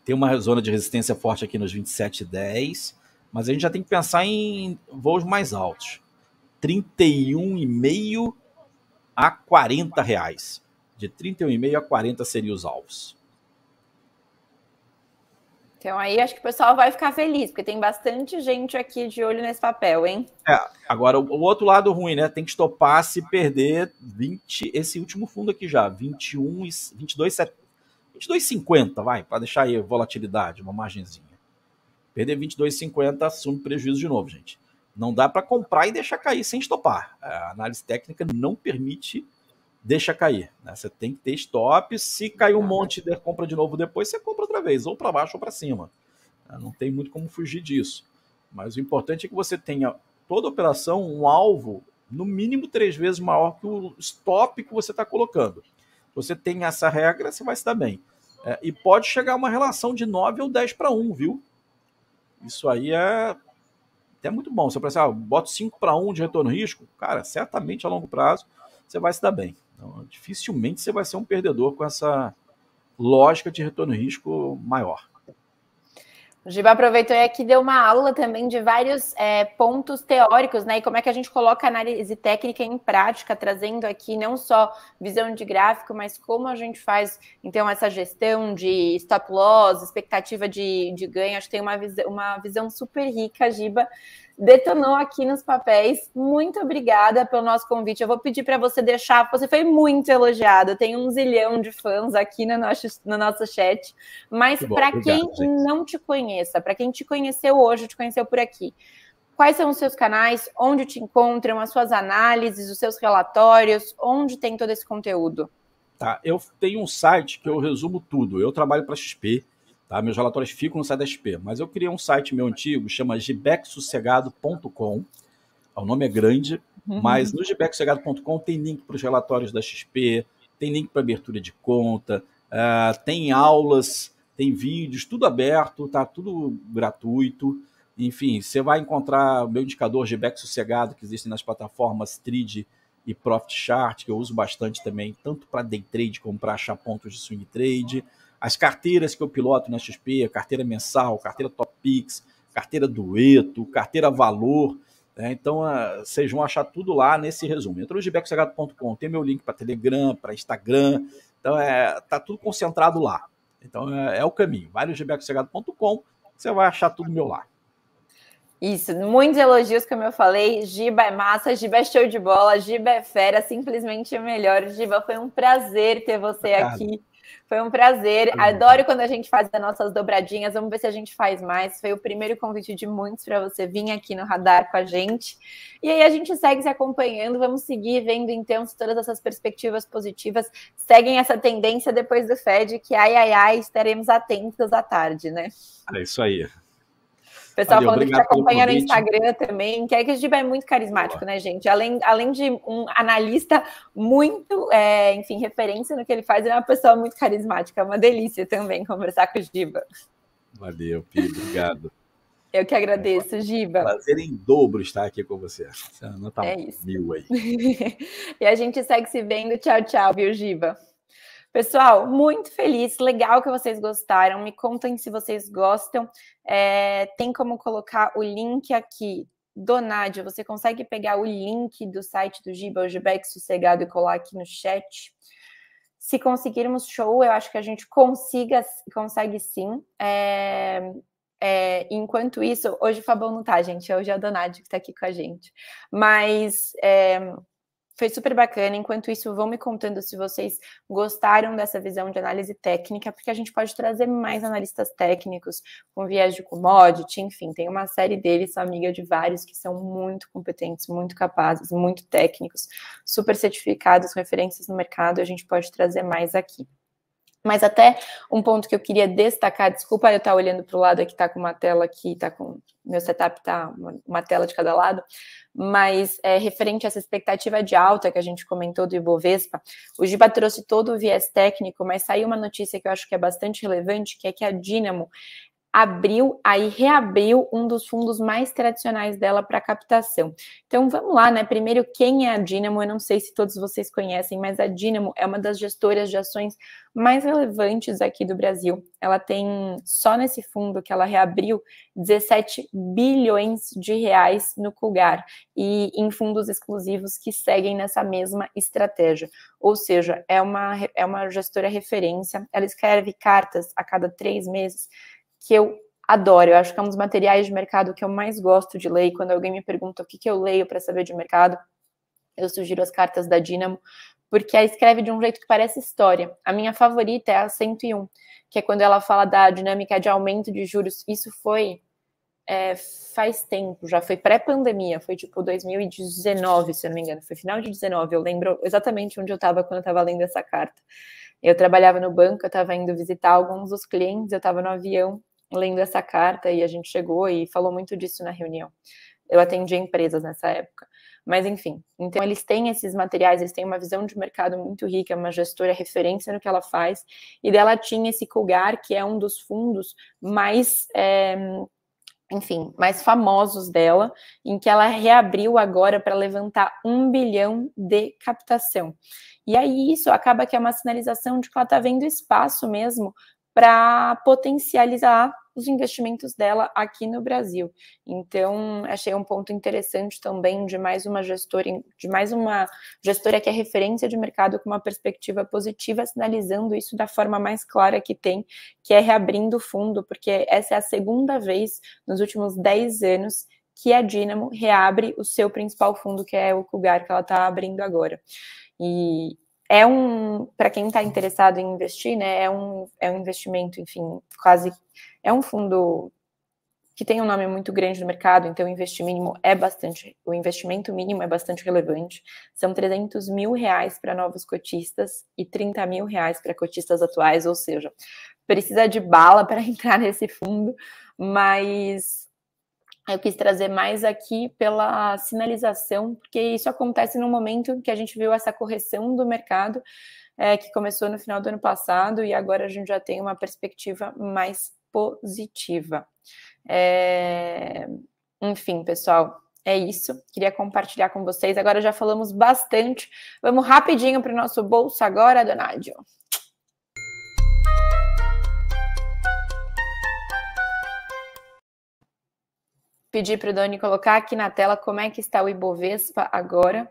Tem uma zona de resistência forte aqui nos 27,10, mas a gente já tem que pensar em voos mais altos. 31,5 a 40 reais. De 31,5 a 40 seriam os alvos. Então aí acho que o pessoal vai ficar feliz, porque tem bastante gente aqui de olho nesse papel, hein? É, agora o outro lado ruim, né? Tem que estopar se perder 20, esse último fundo aqui já, 21 e 22,50, vai, para deixar aí volatilidade, uma margenzinha. Perder 22,50 assume prejuízo de novo, gente. Não dá para comprar e deixar cair sem estopar. A análise técnica não permite deixar cair. Né? Você tem que ter stop. Se cair um monte e compra de novo depois, você compra outra vez, ou para baixo ou para cima. É, não tem muito como fugir disso. Mas o importante é que você tenha toda operação um alvo no mínimo três vezes maior que o stop que você está colocando. Se você tem essa regra, você vai se dar bem. É, e pode chegar a uma relação de 9 ou 10 para 1, viu? Isso aí é é muito bom. Se eu pensar, ah, boto 5 para 1 de retorno risco, cara, certamente a longo prazo você vai se dar bem. Então, dificilmente você vai ser um perdedor com essa lógica de retorno risco maior. O Giba aproveitou e aqui deu uma aula também de vários é, pontos teóricos, né? E como é que a gente coloca análise técnica em prática, trazendo aqui não só visão de gráfico, mas como a gente faz, então, essa gestão de stop loss, expectativa de, de ganho. Acho que tem uma, uma visão super rica, Giba, detonou aqui nos papéis. Muito obrigada pelo nosso convite. Eu vou pedir para você deixar, você foi muito elogiada. Tem um zilhão de fãs aqui no nosso, no nosso chat. Mas para quem gente. não te conheça, para quem te conheceu hoje, te conheceu por aqui, quais são os seus canais, onde te encontram, as suas análises, os seus relatórios, onde tem todo esse conteúdo? Tá, eu tenho um site que eu resumo tudo. Eu trabalho para XP. Tá? Meus relatórios ficam no site da XP, mas eu criei um site meu antigo, chama gibexsossegado.com. O nome é grande, uhum. mas no gibexsossegado.com tem link para os relatórios da XP, tem link para abertura de conta, uh, tem aulas, tem vídeos, tudo aberto, tá tudo gratuito. Enfim, você vai encontrar meu indicador GBEX sossegado que existe nas plataformas Trid e Profit Chart, que eu uso bastante também, tanto para day trade como para achar pontos de swing trade. As carteiras que eu piloto na XP, carteira mensal, carteira top Pix, carteira Dueto, carteira Valor. Né? Então, uh, vocês vão achar tudo lá nesse resumo. Entra no gibecosegado.com, tem meu link para Telegram, para Instagram. Então, é, tá tudo concentrado lá. Então, é, é o caminho. Vai no gibecosegado.com, você vai achar tudo meu lá. Isso, muitos elogios, como eu falei. Giba é massa, Giba é show de bola, Giba é fera, simplesmente é melhor. Giba, foi um prazer ter você Obrigado. aqui foi um prazer. Adoro quando a gente faz as nossas dobradinhas. Vamos ver se a gente faz mais. Foi o primeiro convite de muitos para você vir aqui no radar com a gente. E aí a gente segue se acompanhando. Vamos seguir vendo então se todas essas perspectivas positivas seguem essa tendência depois do Fed, que ai ai ai, estaremos atentos à tarde, né? É isso aí pessoal Valeu, falando que te acompanha no Instagram também, que é que o Giba é muito carismático, né, gente? Além, além de um analista muito, é, enfim, referência no que ele faz, ele é uma pessoa muito carismática. É uma delícia também conversar com o Giba. Valeu, Pi, obrigado. Eu que agradeço, Giba. Prazer em dobro estar aqui com você. Não nota tá é isso. mil aí. e a gente segue se vendo. Tchau, tchau, viu, Giba? Pessoal, muito feliz, legal que vocês gostaram. Me contem se vocês gostam. É, tem como colocar o link aqui. Donádio, você consegue pegar o link do site do Giba, o Gibeck Sossegado, e colar aqui no chat? Se conseguirmos show, eu acho que a gente consiga, consegue sim. É, é, enquanto isso, hoje o Fabão não tá, gente, hoje é o Donádio que está aqui com a gente. Mas é, foi super bacana. Enquanto isso, vão me contando se vocês gostaram dessa visão de análise técnica, porque a gente pode trazer mais analistas técnicos com viés de commodity, enfim, tem uma série deles, sou amiga de vários que são muito competentes, muito capazes, muito técnicos, super certificados, referências no mercado, a gente pode trazer mais aqui. Mas até um ponto que eu queria destacar, desculpa eu estar tá olhando para o lado aqui, tá com uma tela aqui, tá com meu setup tá uma, uma tela de cada lado, mas é, referente a essa expectativa de alta que a gente comentou do Ibovespa, o Giba trouxe todo o viés técnico, mas saiu uma notícia que eu acho que é bastante relevante, que é que a Dinamo abriu, aí reabriu um dos fundos mais tradicionais dela para captação. Então vamos lá, né? Primeiro, quem é a Dinamo? Eu não sei se todos vocês conhecem, mas a Dinamo é uma das gestoras de ações mais relevantes aqui do Brasil. Ela tem só nesse fundo que ela reabriu 17 bilhões de reais no Cugar e em fundos exclusivos que seguem nessa mesma estratégia. Ou seja, é uma, é uma gestora referência, ela escreve cartas a cada três meses que eu adoro. Eu acho que é um dos materiais de mercado que eu mais gosto de ler. E quando alguém me pergunta o que, que eu leio para saber de mercado, eu sugiro as cartas da Dynamo, porque ela escreve de um jeito que parece história. A minha favorita é a 101, que é quando ela fala da dinâmica de aumento de juros. Isso foi é, faz tempo, já foi pré-pandemia, foi tipo 2019, se eu não me engano, foi final de 19. Eu lembro exatamente onde eu estava quando eu estava lendo essa carta. Eu trabalhava no banco, eu estava indo visitar alguns dos clientes, eu estava no avião lendo essa carta e a gente chegou e falou muito disso na reunião. Eu atendi empresas nessa época. Mas, enfim, então eles têm esses materiais, eles têm uma visão de mercado muito rica, uma gestora referência no que ela faz, e dela tinha esse Colgar, que é um dos fundos mais. É, enfim, mais famosos dela, em que ela reabriu agora para levantar um bilhão de captação. E aí isso acaba que é uma sinalização de que ela está vendo espaço mesmo para potencializar os investimentos dela aqui no Brasil. Então, achei um ponto interessante também de mais uma gestora, de mais uma gestora que é referência de mercado com uma perspectiva positiva, sinalizando isso da forma mais clara que tem, que é reabrindo o fundo, porque essa é a segunda vez nos últimos 10 anos que a Dinamo reabre o seu principal fundo, que é o Cougar, que ela está abrindo agora. E é um, para quem está interessado em investir, né, é um, é um investimento, enfim, quase, é um fundo que tem um nome muito grande no mercado, então o investimento mínimo é bastante, o investimento mínimo é bastante relevante. São 300 mil reais para novos cotistas e 30 mil reais para cotistas atuais, ou seja, precisa de bala para entrar nesse fundo, mas eu quis trazer mais aqui pela sinalização, porque isso acontece no momento que a gente viu essa correção do mercado, é, que começou no final do ano passado, e agora a gente já tem uma perspectiva mais positiva. É... Enfim, pessoal, é isso. Queria compartilhar com vocês. Agora já falamos bastante. Vamos rapidinho para o nosso bolso agora, Donádio. pedir para o Doni colocar aqui na tela como é que está o Ibovespa agora.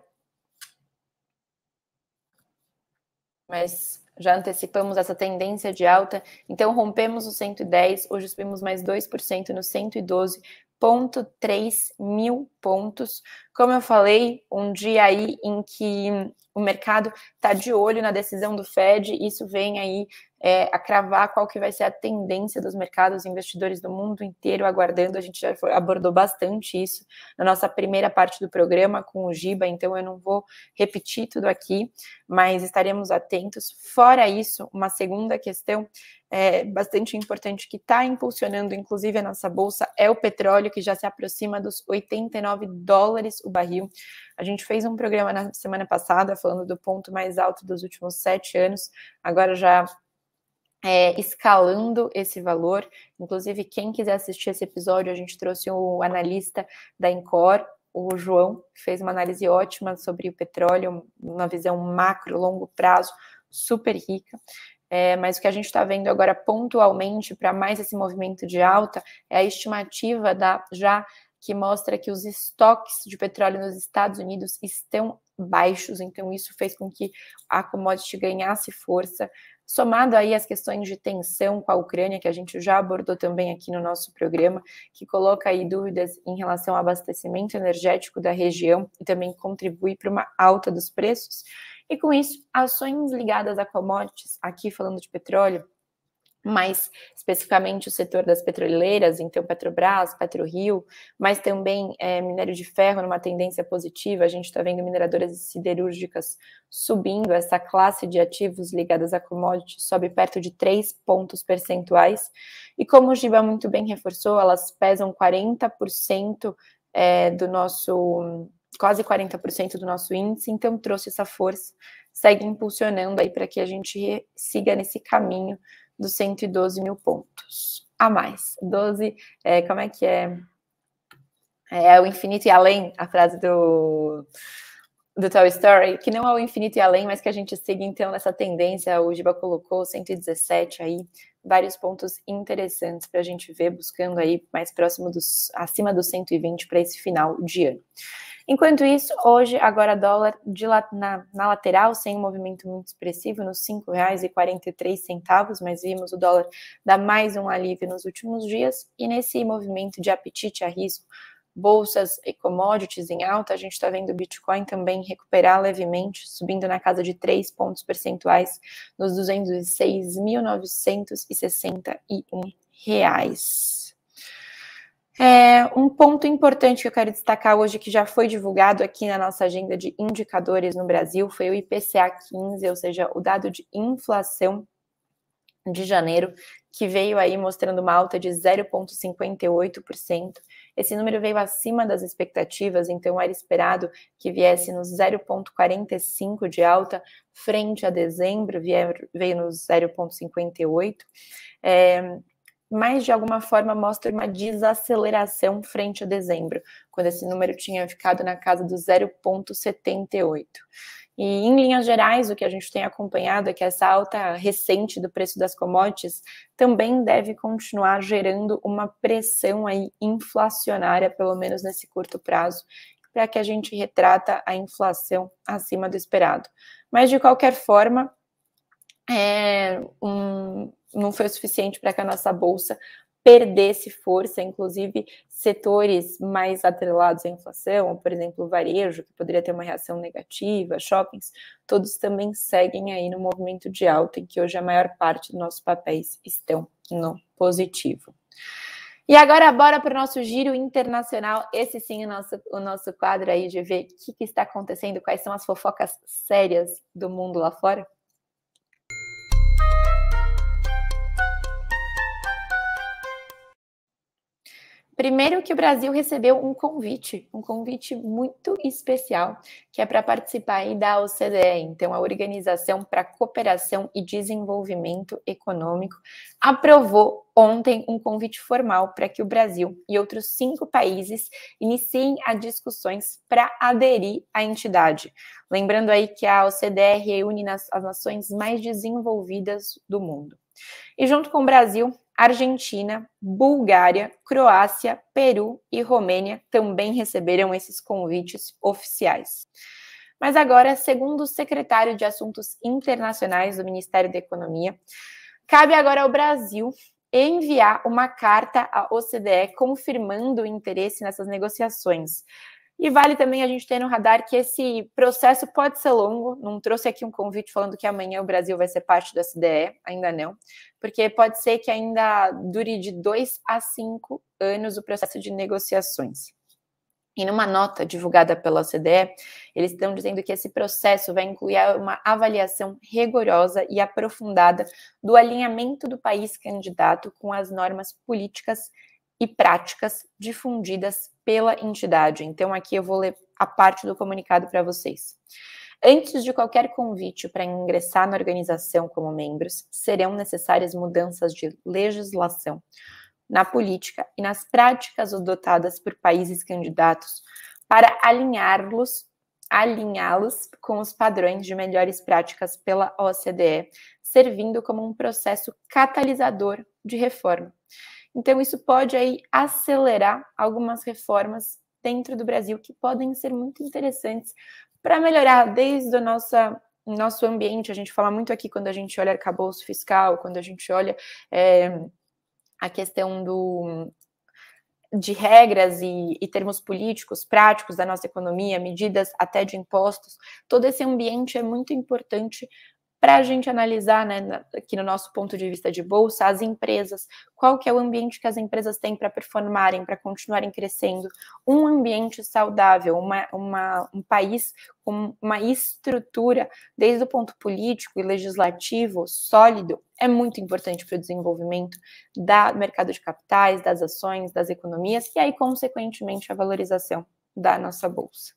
Mas já antecipamos essa tendência de alta, então rompemos os 110, hoje subimos mais 2% no 112,3 mil pontos. Como eu falei, um dia aí em que o mercado está de olho na decisão do Fed, isso vem aí é, a cravar qual que vai ser a tendência dos mercados, investidores do mundo inteiro aguardando. A gente já abordou bastante isso na nossa primeira parte do programa com o Giba, então eu não vou repetir tudo aqui, mas estaremos atentos. Fora isso, uma segunda questão é, bastante importante que está impulsionando, inclusive, a nossa bolsa é o petróleo, que já se aproxima dos 89 dólares o barril. A gente fez um programa na semana passada falando do ponto mais alto dos últimos sete anos, agora já é, escalando esse valor. Inclusive, quem quiser assistir esse episódio, a gente trouxe o um analista da Incor, o João, que fez uma análise ótima sobre o petróleo, uma visão macro, longo prazo, super rica. É, mas o que a gente está vendo agora pontualmente para mais esse movimento de alta é a estimativa da já que mostra que os estoques de petróleo nos Estados Unidos estão baixos, então isso fez com que a commodity ganhasse força somado aí às questões de tensão com a Ucrânia, que a gente já abordou também aqui no nosso programa, que coloca aí dúvidas em relação ao abastecimento energético da região e também contribui para uma alta dos preços. E com isso, ações ligadas a commodities, aqui falando de petróleo, mais especificamente o setor das petroleiras, então Petrobras, PetroRio, mas também é, minério de ferro numa tendência positiva. A gente está vendo mineradoras siderúrgicas subindo. Essa classe de ativos ligadas a commodities sobe perto de 3 pontos percentuais. E como o Giba muito bem reforçou, elas pesam 40% é, do nosso quase 40% do nosso índice, então trouxe essa força, segue impulsionando aí para que a gente siga nesse caminho dos 112 mil pontos a mais. 12, é, como é que é? É o infinito e além, a frase do, do Toy Story, que não é o infinito e além, mas que a gente siga então nessa tendência, o Giba colocou 117 aí, vários pontos interessantes para a gente ver, buscando aí mais próximo dos acima dos 120 para esse final de ano. Enquanto isso, hoje, agora dólar de la, na, na lateral, sem um movimento muito expressivo, nos R$ 5,43, mas vimos o dólar dar mais um alívio nos últimos dias, e nesse movimento de apetite a risco, bolsas e commodities em alta, a gente está vendo o Bitcoin também recuperar levemente, subindo na casa de 3 pontos percentuais nos 206.961 reais. É, um ponto importante que eu quero destacar hoje, que já foi divulgado aqui na nossa agenda de indicadores no Brasil, foi o IPCA 15, ou seja, o dado de inflação de janeiro, que veio aí mostrando uma alta de 0,58% esse número veio acima das expectativas, então era esperado que viesse nos 0,45 de alta, frente a dezembro, veio nos 0,58. É, mas de alguma forma mostra uma desaceleração frente a dezembro, quando esse número tinha ficado na casa do 0,78. E, em linhas gerais, o que a gente tem acompanhado é que essa alta recente do preço das commodities também deve continuar gerando uma pressão aí inflacionária, pelo menos nesse curto prazo, para que a gente retrata a inflação acima do esperado. Mas, de qualquer forma, é um, não foi o suficiente para que a nossa bolsa perdesse força, inclusive setores mais atrelados à inflação, por exemplo, varejo, que poderia ter uma reação negativa, shoppings, todos também seguem aí no movimento de alta, em que hoje a maior parte dos nossos papéis estão no positivo. E agora bora para o nosso giro internacional. Esse sim, o nosso, o nosso quadro aí de ver o que, que está acontecendo, quais são as fofocas sérias do mundo lá fora. Primeiro que o Brasil recebeu um convite, um convite muito especial, que é para participar aí da OCDE, então a Organização para Cooperação e Desenvolvimento Econômico, aprovou ontem um convite formal para que o Brasil e outros cinco países iniciem as discussões para aderir à entidade. Lembrando aí que a OCDE reúne as nações mais desenvolvidas do mundo. E junto com o Brasil, Argentina, Bulgária, Croácia, Peru e Romênia também receberam esses convites oficiais. Mas agora, segundo o secretário de Assuntos Internacionais do Ministério da Economia, cabe agora ao Brasil enviar uma carta à OCDE confirmando o interesse nessas negociações. E vale também a gente ter no radar que esse processo pode ser longo. Não trouxe aqui um convite falando que amanhã o Brasil vai ser parte da CDE, ainda não, porque pode ser que ainda dure de dois a cinco anos o processo de negociações. E numa nota divulgada pela OCDE, eles estão dizendo que esse processo vai incluir uma avaliação rigorosa e aprofundada do alinhamento do país candidato com as normas políticas e práticas difundidas pela entidade. Então, aqui eu vou ler a parte do comunicado para vocês. Antes de qualquer convite para ingressar na organização como membros, serão necessárias mudanças de legislação na política e nas práticas adotadas por países candidatos para alinhá-los alinhá-los com os padrões de melhores práticas pela OCDE, servindo como um processo catalisador de reforma. Então, isso pode aí acelerar algumas reformas dentro do Brasil que podem ser muito interessantes para melhorar desde o nosso nosso ambiente, a gente fala muito aqui quando a gente olha arcabouço fiscal, quando a gente olha é, a questão do, de regras e, e, termos políticos, práticos da nossa economia, medidas até de impostos, todo esse ambiente é muito importante para a gente analisar, né, aqui no nosso ponto de vista de bolsa, as empresas, qual que é o ambiente que as empresas têm para performarem, para continuarem crescendo, um ambiente saudável, uma, uma, um país com uma estrutura, desde o ponto político e legislativo, sólido, é muito importante para o desenvolvimento da, do mercado de capitais, das ações, das economias, e aí, consequentemente, a valorização da nossa bolsa.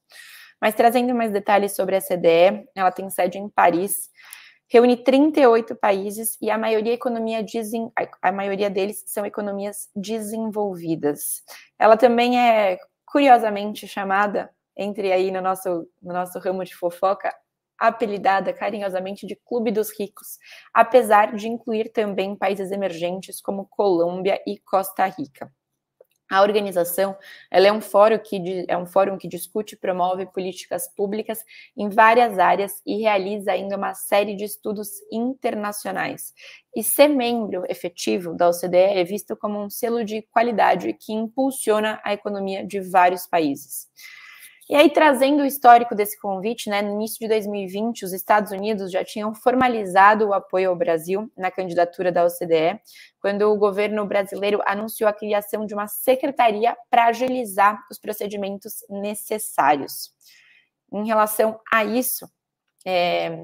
Mas trazendo mais detalhes sobre a CDE, ela tem sede em Paris, reúne 38 países e a maioria é economia dizem, a maioria deles são economias desenvolvidas. Ela também é curiosamente chamada, entre aí no nosso, no nosso ramo de fofoca, apelidada carinhosamente de Clube dos Ricos, apesar de incluir também países emergentes como Colômbia e Costa Rica. A organização ela é, um fórum que, é um fórum que discute e promove políticas públicas em várias áreas e realiza ainda uma série de estudos internacionais. E ser membro efetivo da OCDE é visto como um selo de qualidade que impulsiona a economia de vários países. E aí, trazendo o histórico desse convite, né, no início de 2020, os Estados Unidos já tinham formalizado o apoio ao Brasil na candidatura da OCDE, quando o governo brasileiro anunciou a criação de uma secretaria para agilizar os procedimentos necessários. Em relação a isso, é,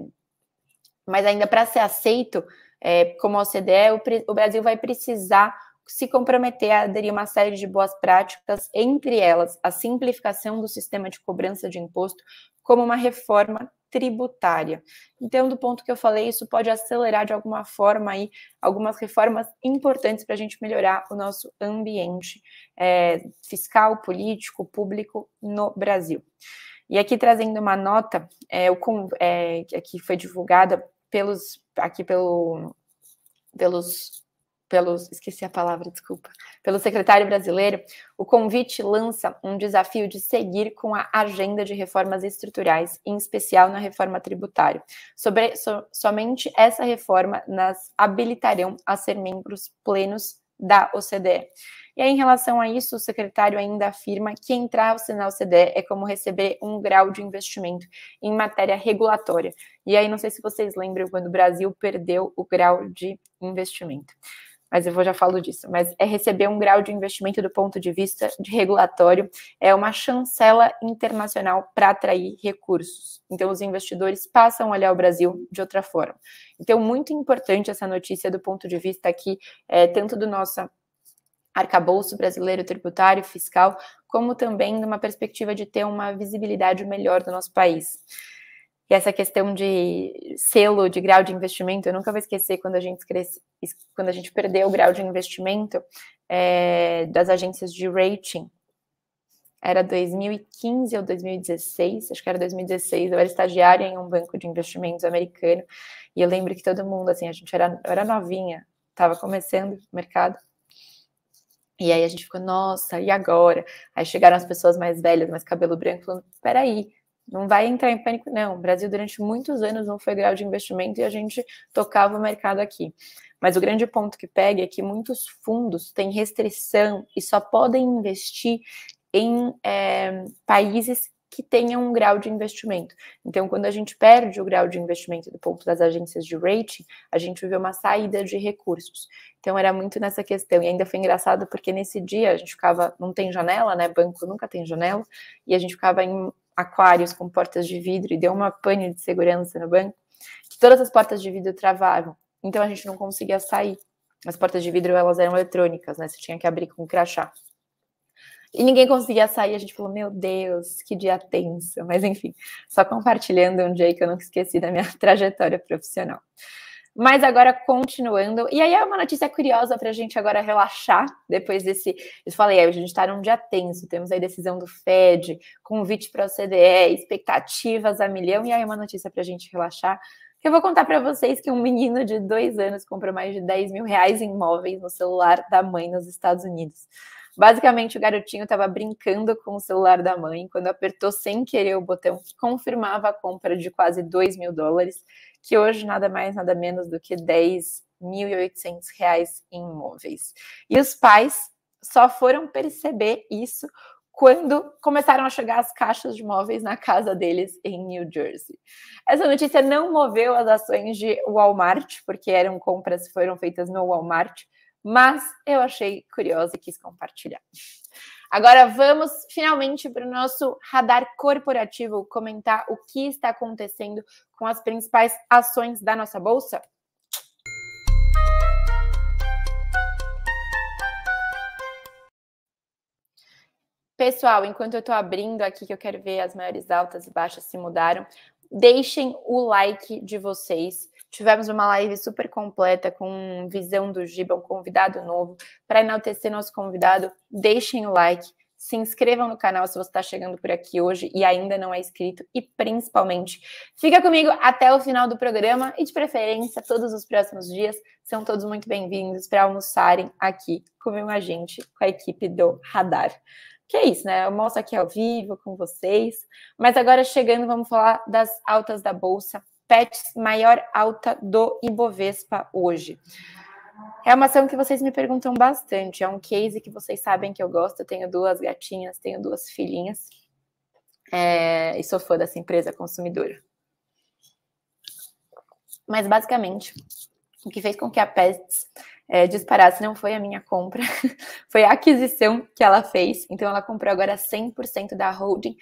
mas ainda para ser aceito é, como OCDE, o, o Brasil vai precisar se comprometer a aderir uma série de boas práticas, entre elas a simplificação do sistema de cobrança de imposto, como uma reforma tributária. Então, do ponto que eu falei, isso pode acelerar de alguma forma aí algumas reformas importantes para a gente melhorar o nosso ambiente é, fiscal, político, público no Brasil. E aqui trazendo uma nota, é, o, é, que foi divulgada pelos aqui pelo, pelos pelos, esqueci a palavra, desculpa, pelo secretário brasileiro, o convite lança um desafio de seguir com a agenda de reformas estruturais, em especial na reforma tributária. Sobre, so, somente essa reforma nas habilitarão a ser membros plenos da OCDE. E aí, em relação a isso, o secretário ainda afirma que entrar ao sinal é como receber um grau de investimento em matéria regulatória. E aí, não sei se vocês lembram quando o Brasil perdeu o grau de investimento mas eu já falo disso, mas é receber um grau de investimento do ponto de vista de regulatório, é uma chancela internacional para atrair recursos. Então, os investidores passam a olhar o Brasil de outra forma. Então, muito importante essa notícia do ponto de vista aqui, é, tanto do nosso arcabouço brasileiro tributário, fiscal, como também de uma perspectiva de ter uma visibilidade melhor do nosso país. E essa questão de selo, de grau de investimento, eu nunca vou esquecer quando a gente, cresce, quando a gente perdeu o grau de investimento é, das agências de rating. Era 2015 ou 2016, acho que era 2016. Eu era estagiária em um banco de investimentos americano. E eu lembro que todo mundo, assim, a gente era, era novinha, estava começando o mercado. E aí a gente ficou, nossa, e agora? Aí chegaram as pessoas mais velhas, mais cabelo branco, falando: peraí, não vai entrar em pânico, não. O Brasil, durante muitos anos, não foi grau de investimento e a gente tocava o mercado aqui. Mas o grande ponto que pega é que muitos fundos têm restrição e só podem investir em é, países que tenham um grau de investimento. Então, quando a gente perde o grau de investimento do ponto das agências de rating, a gente vê uma saída de recursos. Então, era muito nessa questão. E ainda foi engraçado porque nesse dia a gente ficava, não tem janela, né? Banco nunca tem janela, e a gente ficava em aquários com portas de vidro e deu uma pane de segurança no banco, que todas as portas de vidro travavam. Então a gente não conseguia sair. As portas de vidro elas eram eletrônicas, né? Você tinha que abrir com um crachá. E ninguém conseguia sair, a gente falou, meu Deus, que dia tenso. Mas enfim, só compartilhando um dia que eu nunca esqueci da minha trajetória profissional. Mas agora continuando, e aí é uma notícia curiosa para a gente agora relaxar depois desse. Eu falei, a gente está num dia tenso, temos aí decisão do Fed, convite para o CDE, expectativas a milhão, e aí é uma notícia para a gente relaxar. Que eu vou contar para vocês que um menino de dois anos comprou mais de 10 mil reais em imóveis no celular da mãe nos Estados Unidos. Basicamente, o garotinho estava brincando com o celular da mãe quando apertou sem querer o botão que confirmava a compra de quase 2 mil dólares que hoje nada mais, nada menos do que R$ 10.800 em imóveis. E os pais só foram perceber isso quando começaram a chegar as caixas de imóveis na casa deles em New Jersey. Essa notícia não moveu as ações de Walmart, porque eram compras que foram feitas no Walmart, mas eu achei curiosa e quis compartilhar. Agora vamos finalmente para o nosso radar corporativo comentar o que está acontecendo com as principais ações da nossa bolsa. Pessoal, enquanto eu estou abrindo aqui, que eu quero ver as maiores altas e baixas se mudaram, deixem o like de vocês. Tivemos uma live super completa com visão do Giba, um convidado novo. Para enaltecer nosso convidado, deixem o like, se inscrevam no canal se você está chegando por aqui hoje e ainda não é inscrito. E principalmente, fica comigo até o final do programa e, de preferência, todos os próximos dias. São todos muito bem-vindos para almoçarem aqui comigo a gente, com a equipe do Radar. Que é isso, né? Eu mostro aqui ao vivo com vocês. Mas agora chegando, vamos falar das altas da Bolsa pets maior alta do Ibovespa hoje. É uma ação que vocês me perguntam bastante. É um case que vocês sabem que eu gosto. Eu tenho duas gatinhas, tenho duas filhinhas. É, e sou fã dessa empresa consumidora. Mas basicamente, o que fez com que a Pets é, disparasse não foi a minha compra, foi a aquisição que ela fez. Então ela comprou agora 100% da holding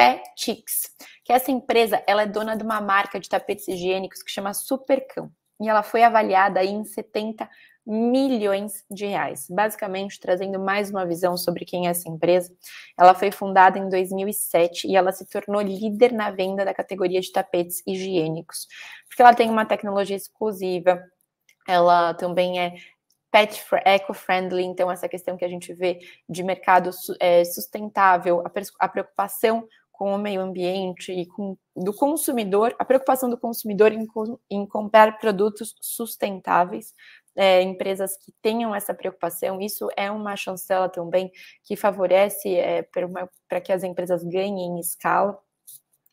Petix, que essa empresa ela é dona de uma marca de tapetes higiênicos que chama Supercão. E ela foi avaliada em 70 milhões de reais. Basicamente, trazendo mais uma visão sobre quem é essa empresa, ela foi fundada em 2007 e ela se tornou líder na venda da categoria de tapetes higiênicos, porque ela tem uma tecnologia exclusiva, ela também é pet eco-friendly, então essa questão que a gente vê de mercado é, sustentável, a, a preocupação com o meio ambiente e com, do consumidor, a preocupação do consumidor em, em comprar produtos sustentáveis, é, empresas que tenham essa preocupação, isso é uma chancela também que favorece é, para que as empresas ganhem em escala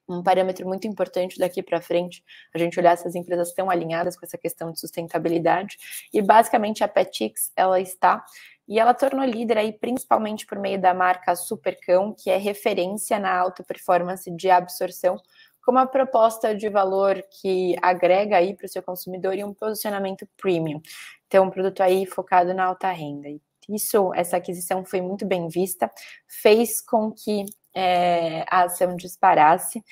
um parâmetro muito importante daqui para frente, a gente olhar se as empresas estão alinhadas com essa questão de sustentabilidade. E basicamente a Petix, ela está e ela tornou líder aí principalmente por meio da marca Supercão, que é referência na alta performance de absorção, com uma proposta de valor que agrega aí para o seu consumidor e um posicionamento premium. Então, um produto aí focado na alta renda. Isso, essa aquisição foi muito bem vista, fez com que é, a ah, ação disparasse.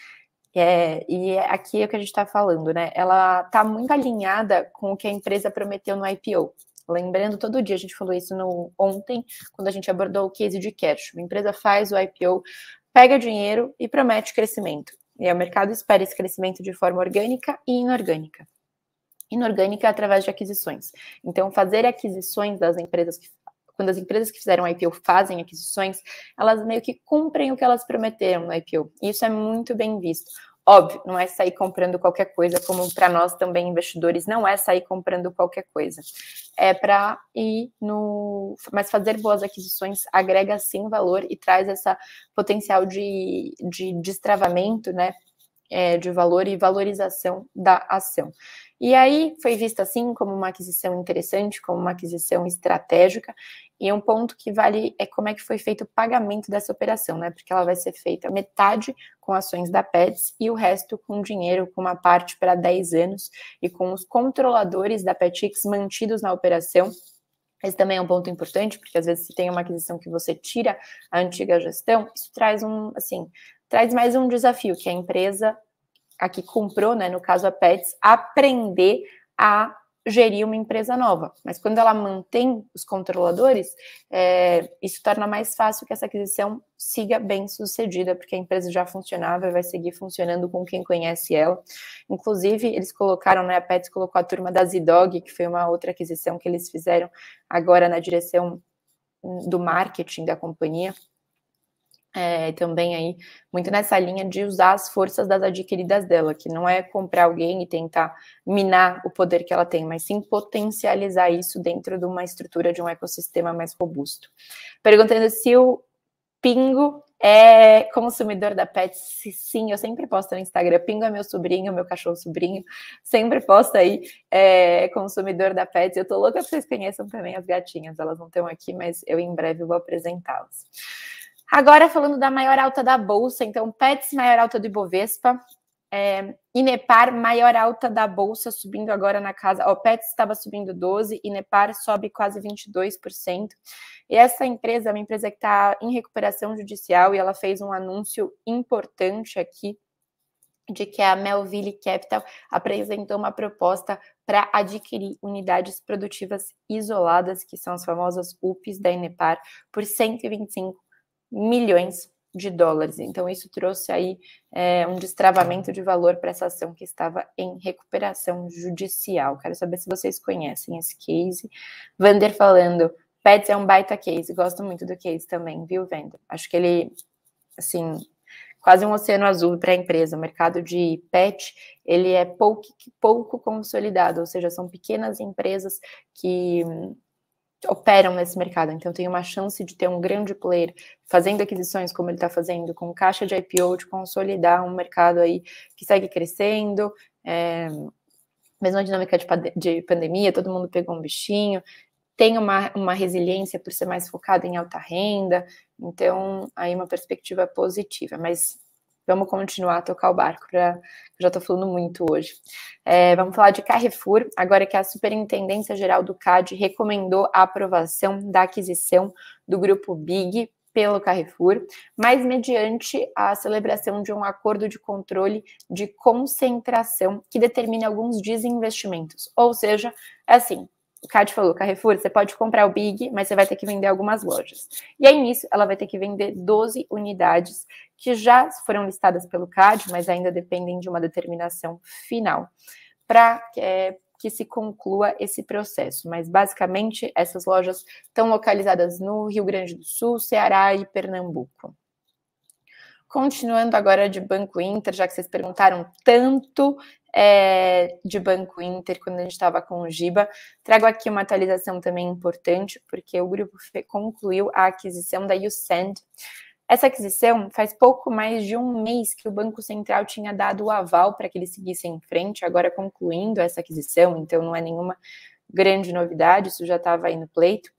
É, e aqui é o que a gente está falando, né? Ela está muito alinhada com o que a empresa prometeu no IPO. Lembrando, todo dia a gente falou isso no, ontem, quando a gente abordou o case de cash. A empresa faz o IPO, pega dinheiro e promete crescimento. E o mercado espera esse crescimento de forma orgânica e inorgânica inorgânica através de aquisições. Então, fazer aquisições das empresas que quando as empresas que fizeram IPO fazem aquisições, elas meio que cumprem o que elas prometeram no IPO. E isso é muito bem visto. Óbvio, não é sair comprando qualquer coisa, como para nós também investidores, não é sair comprando qualquer coisa. É para ir no. Mas fazer boas aquisições agrega sim valor e traz essa potencial de, de destravamento, né? é, de valor e valorização da ação. E aí foi vista assim como uma aquisição interessante, como uma aquisição estratégica, e um ponto que vale é como é que foi feito o pagamento dessa operação, né? Porque ela vai ser feita metade com ações da Pets e o resto com dinheiro, com uma parte para 10 anos e com os controladores da Petix mantidos na operação esse também é um ponto importante, porque às vezes se tem uma aquisição que você tira a antiga gestão, isso traz um, assim, traz mais um desafio, que a empresa aqui comprou, né, no caso a Pets, aprender a gerir uma empresa nova. Mas quando ela mantém os controladores, é, isso torna mais fácil que essa aquisição siga bem sucedida, porque a empresa já funcionava e vai seguir funcionando com quem conhece ela. Inclusive, eles colocaram, né, a Pets colocou a turma da Zidog, que foi uma outra aquisição que eles fizeram agora na direção do marketing da companhia é, também aí muito nessa linha de usar as forças das adquiridas dela, que não é comprar alguém e tentar minar o poder que ela tem, mas sim potencializar isso dentro de uma estrutura de um ecossistema mais robusto. Perguntando se o Pingo é consumidor da Pet, sim, eu sempre posto no Instagram, Pingo é meu sobrinho, meu cachorro sobrinho, sempre posto aí, é, consumidor da Pet, eu tô louca que vocês conheçam também as gatinhas, elas não estão aqui, mas eu em breve vou apresentá-las. Agora falando da maior alta da bolsa, então Pets maior alta do Ibovespa, é, Inepar maior alta da bolsa subindo agora na casa. O Pets estava subindo 12, Inepar sobe quase 22%. E essa empresa é uma empresa que está em recuperação judicial e ela fez um anúncio importante aqui de que a Melville Capital apresentou uma proposta para adquirir unidades produtivas isoladas, que são as famosas UPs da Inepar, por 125 milhões de dólares. Então, isso trouxe aí é, um destravamento de valor para essa ação que estava em recuperação judicial. Quero saber se vocês conhecem esse case. Vander falando, Pets é um baita case, gosto muito do case também, viu, Vander? Acho que ele, assim, quase um oceano azul para a empresa. O mercado de pet, ele é pouco, pouco consolidado, ou seja, são pequenas empresas que operam nesse mercado. Então, tem uma chance de ter um grande player fazendo aquisições como ele está fazendo, com caixa de IPO, de consolidar um mercado aí que segue crescendo. É, eh, mesmo a dinâmica de, de pandemia, todo mundo pegou um bichinho. Tem uma, uma resiliência por ser mais focado em alta renda, então aí uma perspectiva positiva, mas vamos continuar a tocar o barco, pra, já estou falando muito hoje. É, vamos falar de Carrefour, agora que a Superintendência Geral do CAD recomendou a aprovação da aquisição do grupo Big pelo Carrefour, mas mediante a celebração de um acordo de controle de concentração que determine alguns desinvestimentos. Ou seja, é assim, o Cade falou, Carrefour, você pode comprar o Big, mas você vai ter que vender algumas lojas. E aí, nisso, ela vai ter que vender 12 unidades que já foram listadas pelo Cad, mas ainda dependem de uma determinação final para é, que se conclua esse processo. Mas, basicamente, essas lojas estão localizadas no Rio Grande do Sul, Ceará e Pernambuco. Continuando agora de Banco Inter, já que vocês perguntaram tanto, é, de Banco Inter, quando a gente estava com o Giba. Trago aqui uma atualização também importante, porque o grupo concluiu a aquisição da Ucent. Essa aquisição faz pouco mais de um mês que o Banco Central tinha dado o aval para que ele seguisse em frente, agora concluindo essa aquisição, então não é nenhuma grande novidade, isso já estava aí no pleito.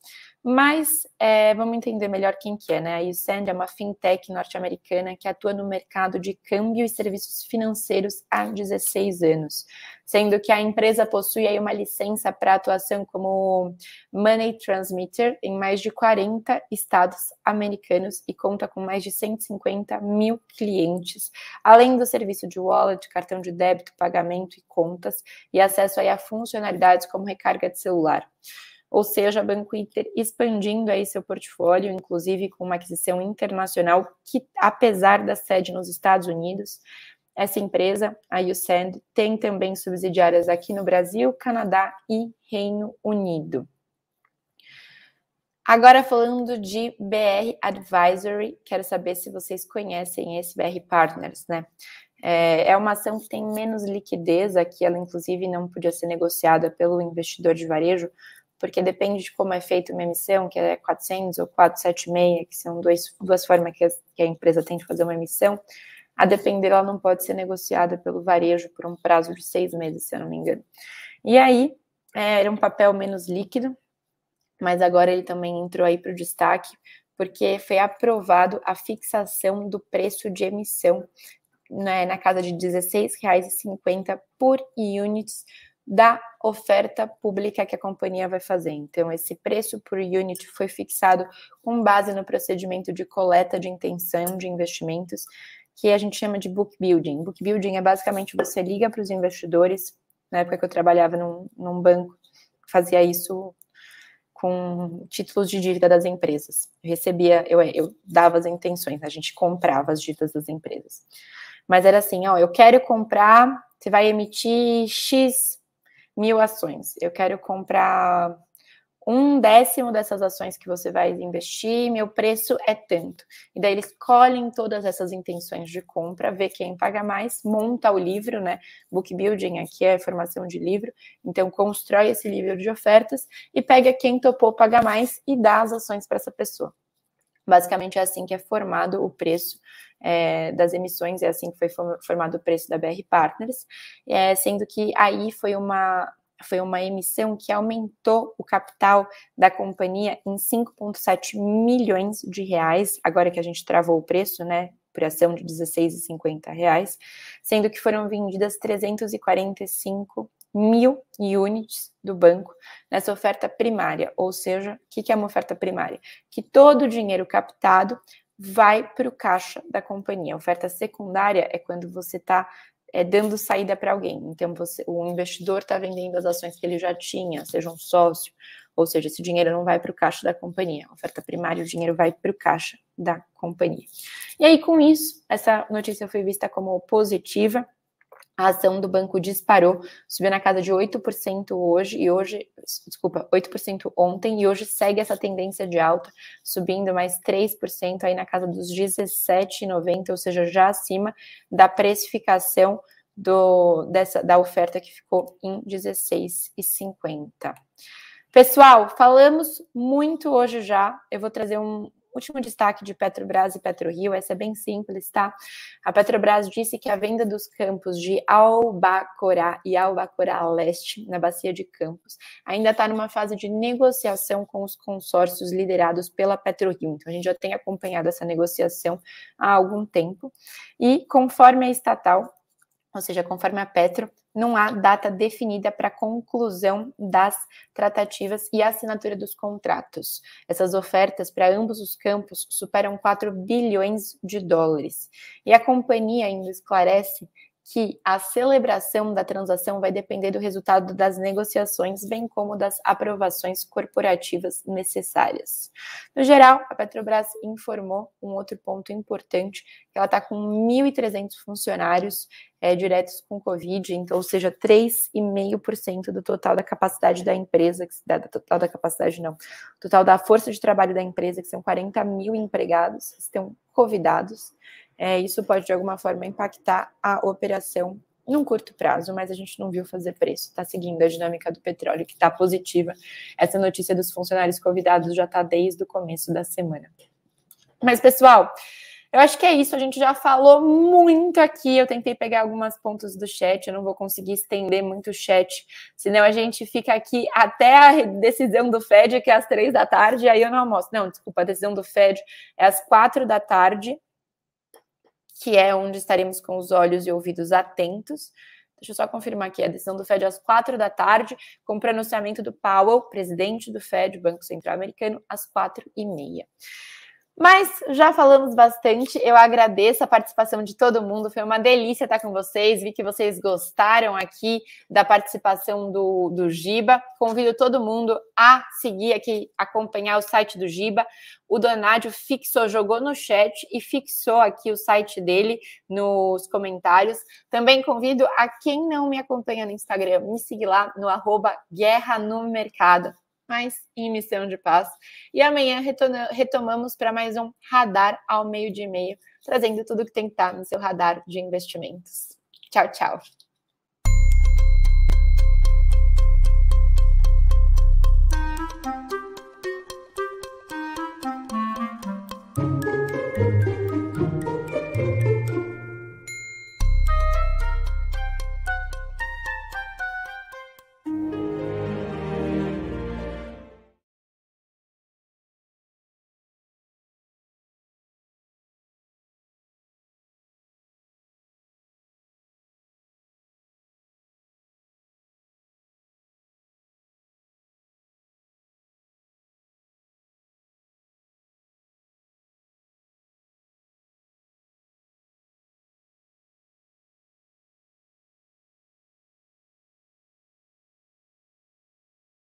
Mas é, vamos entender melhor quem que é, né? A Usend é uma fintech norte-americana que atua no mercado de câmbio e serviços financeiros há 16 anos, sendo que a empresa possui aí uma licença para atuação como money transmitter em mais de 40 estados americanos e conta com mais de 150 mil clientes, além do serviço de wallet, cartão de débito, pagamento e contas e acesso aí a funcionalidades como recarga de celular ou seja, Banco Inter expandindo aí seu portfólio, inclusive com uma aquisição internacional que, apesar da sede nos Estados Unidos, essa empresa, a USAND, tem também subsidiárias aqui no Brasil, Canadá e Reino Unido. Agora falando de BR Advisory, quero saber se vocês conhecem esse BR Partners, né? É, é uma ação que tem menos liquidez aqui, ela inclusive não podia ser negociada pelo investidor de varejo, porque depende de como é feito uma emissão, que é 400 ou 476, que são dois, duas formas que a, que a empresa tem de fazer uma emissão, a depender, ela não pode ser negociada pelo varejo por um prazo de seis meses, se eu não me engano. E aí, é, era um papel menos líquido, mas agora ele também entrou aí para o destaque, porque foi aprovado a fixação do preço de emissão né, na casa de R$ 16,50 por units da oferta pública que a companhia vai fazer. Então, esse preço por unit foi fixado com base no procedimento de coleta de intenção de investimentos, que a gente chama de book building. Book building é basicamente você liga para os investidores. Na época que eu trabalhava num, num banco, fazia isso com títulos de dívida das empresas. Eu recebia, eu, eu dava as intenções, a gente comprava as dívidas das empresas. Mas era assim, ó, eu quero comprar, você vai emitir X mil ações. Eu quero comprar um décimo dessas ações que você vai investir, meu preço é tanto. E daí eles colhem todas essas intenções de compra, vê quem paga mais, monta o livro, né? Book building aqui é formação de livro, então constrói esse livro de ofertas e pega quem topou pagar mais e dá as ações para essa pessoa. Basicamente é assim que é formado o preço é, das emissões, é assim que foi formado o preço da BR Partners, é, sendo que aí foi uma, foi uma emissão que aumentou o capital da companhia em 5,7 milhões de reais, agora que a gente travou o preço, né? Por ação de R$16,50, sendo que foram vendidas 345 mil units do banco nessa oferta primária, ou seja, o que, que é uma oferta primária? Que todo o dinheiro captado vai para o caixa da companhia. oferta secundária é quando você está é, dando saída para alguém. Então, você, o investidor está vendendo as ações que ele já tinha, seja um sócio, ou seja, esse dinheiro não vai para o caixa da companhia. oferta primária, o dinheiro vai para o caixa da companhia. E aí, com isso, essa notícia foi vista como positiva a ação do banco disparou, subiu na casa de 8% hoje e hoje, desculpa, 8% ontem e hoje segue essa tendência de alta, subindo mais 3% aí na casa dos 17,90, ou seja, já acima da precificação do dessa da oferta que ficou em 16,50. Pessoal, falamos muito hoje já. Eu vou trazer um, Último destaque de Petrobras e PetroRio, essa é bem simples, tá? A Petrobras disse que a venda dos campos de Albacorá e Albacorá Leste, na Bacia de Campos, ainda está numa fase de negociação com os consórcios liderados pela PetroRio. Então, a gente já tem acompanhado essa negociação há algum tempo. E, conforme a estatal, ou seja, conforme a Petro, não há data definida para conclusão das tratativas e assinatura dos contratos. Essas ofertas para ambos os campos superam 4 bilhões de dólares. E a companhia ainda esclarece que a celebração da transação vai depender do resultado das negociações, bem como das aprovações corporativas necessárias. No geral, a Petrobras informou um outro ponto importante, que ela está com 1.300 funcionários é, diretos com Covid, então, ou seja, 3,5% do total da capacidade da empresa, da, da total da capacidade não, total da força de trabalho da empresa, que são 40 mil empregados, estão convidados. É, isso pode, de alguma forma, impactar a operação num curto prazo, mas a gente não viu fazer preço. Está seguindo a dinâmica do petróleo, que está positiva. Essa notícia dos funcionários convidados já está desde o começo da semana. Mas, pessoal, eu acho que é isso. A gente já falou muito aqui. Eu tentei pegar algumas pontos do chat. Eu não vou conseguir estender muito o chat, senão a gente fica aqui até a decisão do Fed, que é às três da tarde. Aí eu não almoço. Não, desculpa, a decisão do Fed é às quatro da tarde que é onde estaremos com os olhos e ouvidos atentos. Deixa eu só confirmar aqui, a decisão do Fed às quatro da tarde, com o pronunciamento do Powell, presidente do Fed, Banco Central Americano, às quatro e meia. Mas já falamos bastante, eu agradeço a participação de todo mundo, foi uma delícia estar com vocês, vi que vocês gostaram aqui da participação do, do Giba. Convido todo mundo a seguir aqui, acompanhar o site do Giba. O Donádio fixou, jogou no chat e fixou aqui o site dele nos comentários. Também convido a quem não me acompanha no Instagram, me seguir lá no arroba Guerra no Mercado mas em missão de paz. E amanhã retomamos para mais um Radar ao meio de e meio, trazendo tudo que tem que estar tá no seu radar de investimentos. Tchau, tchau.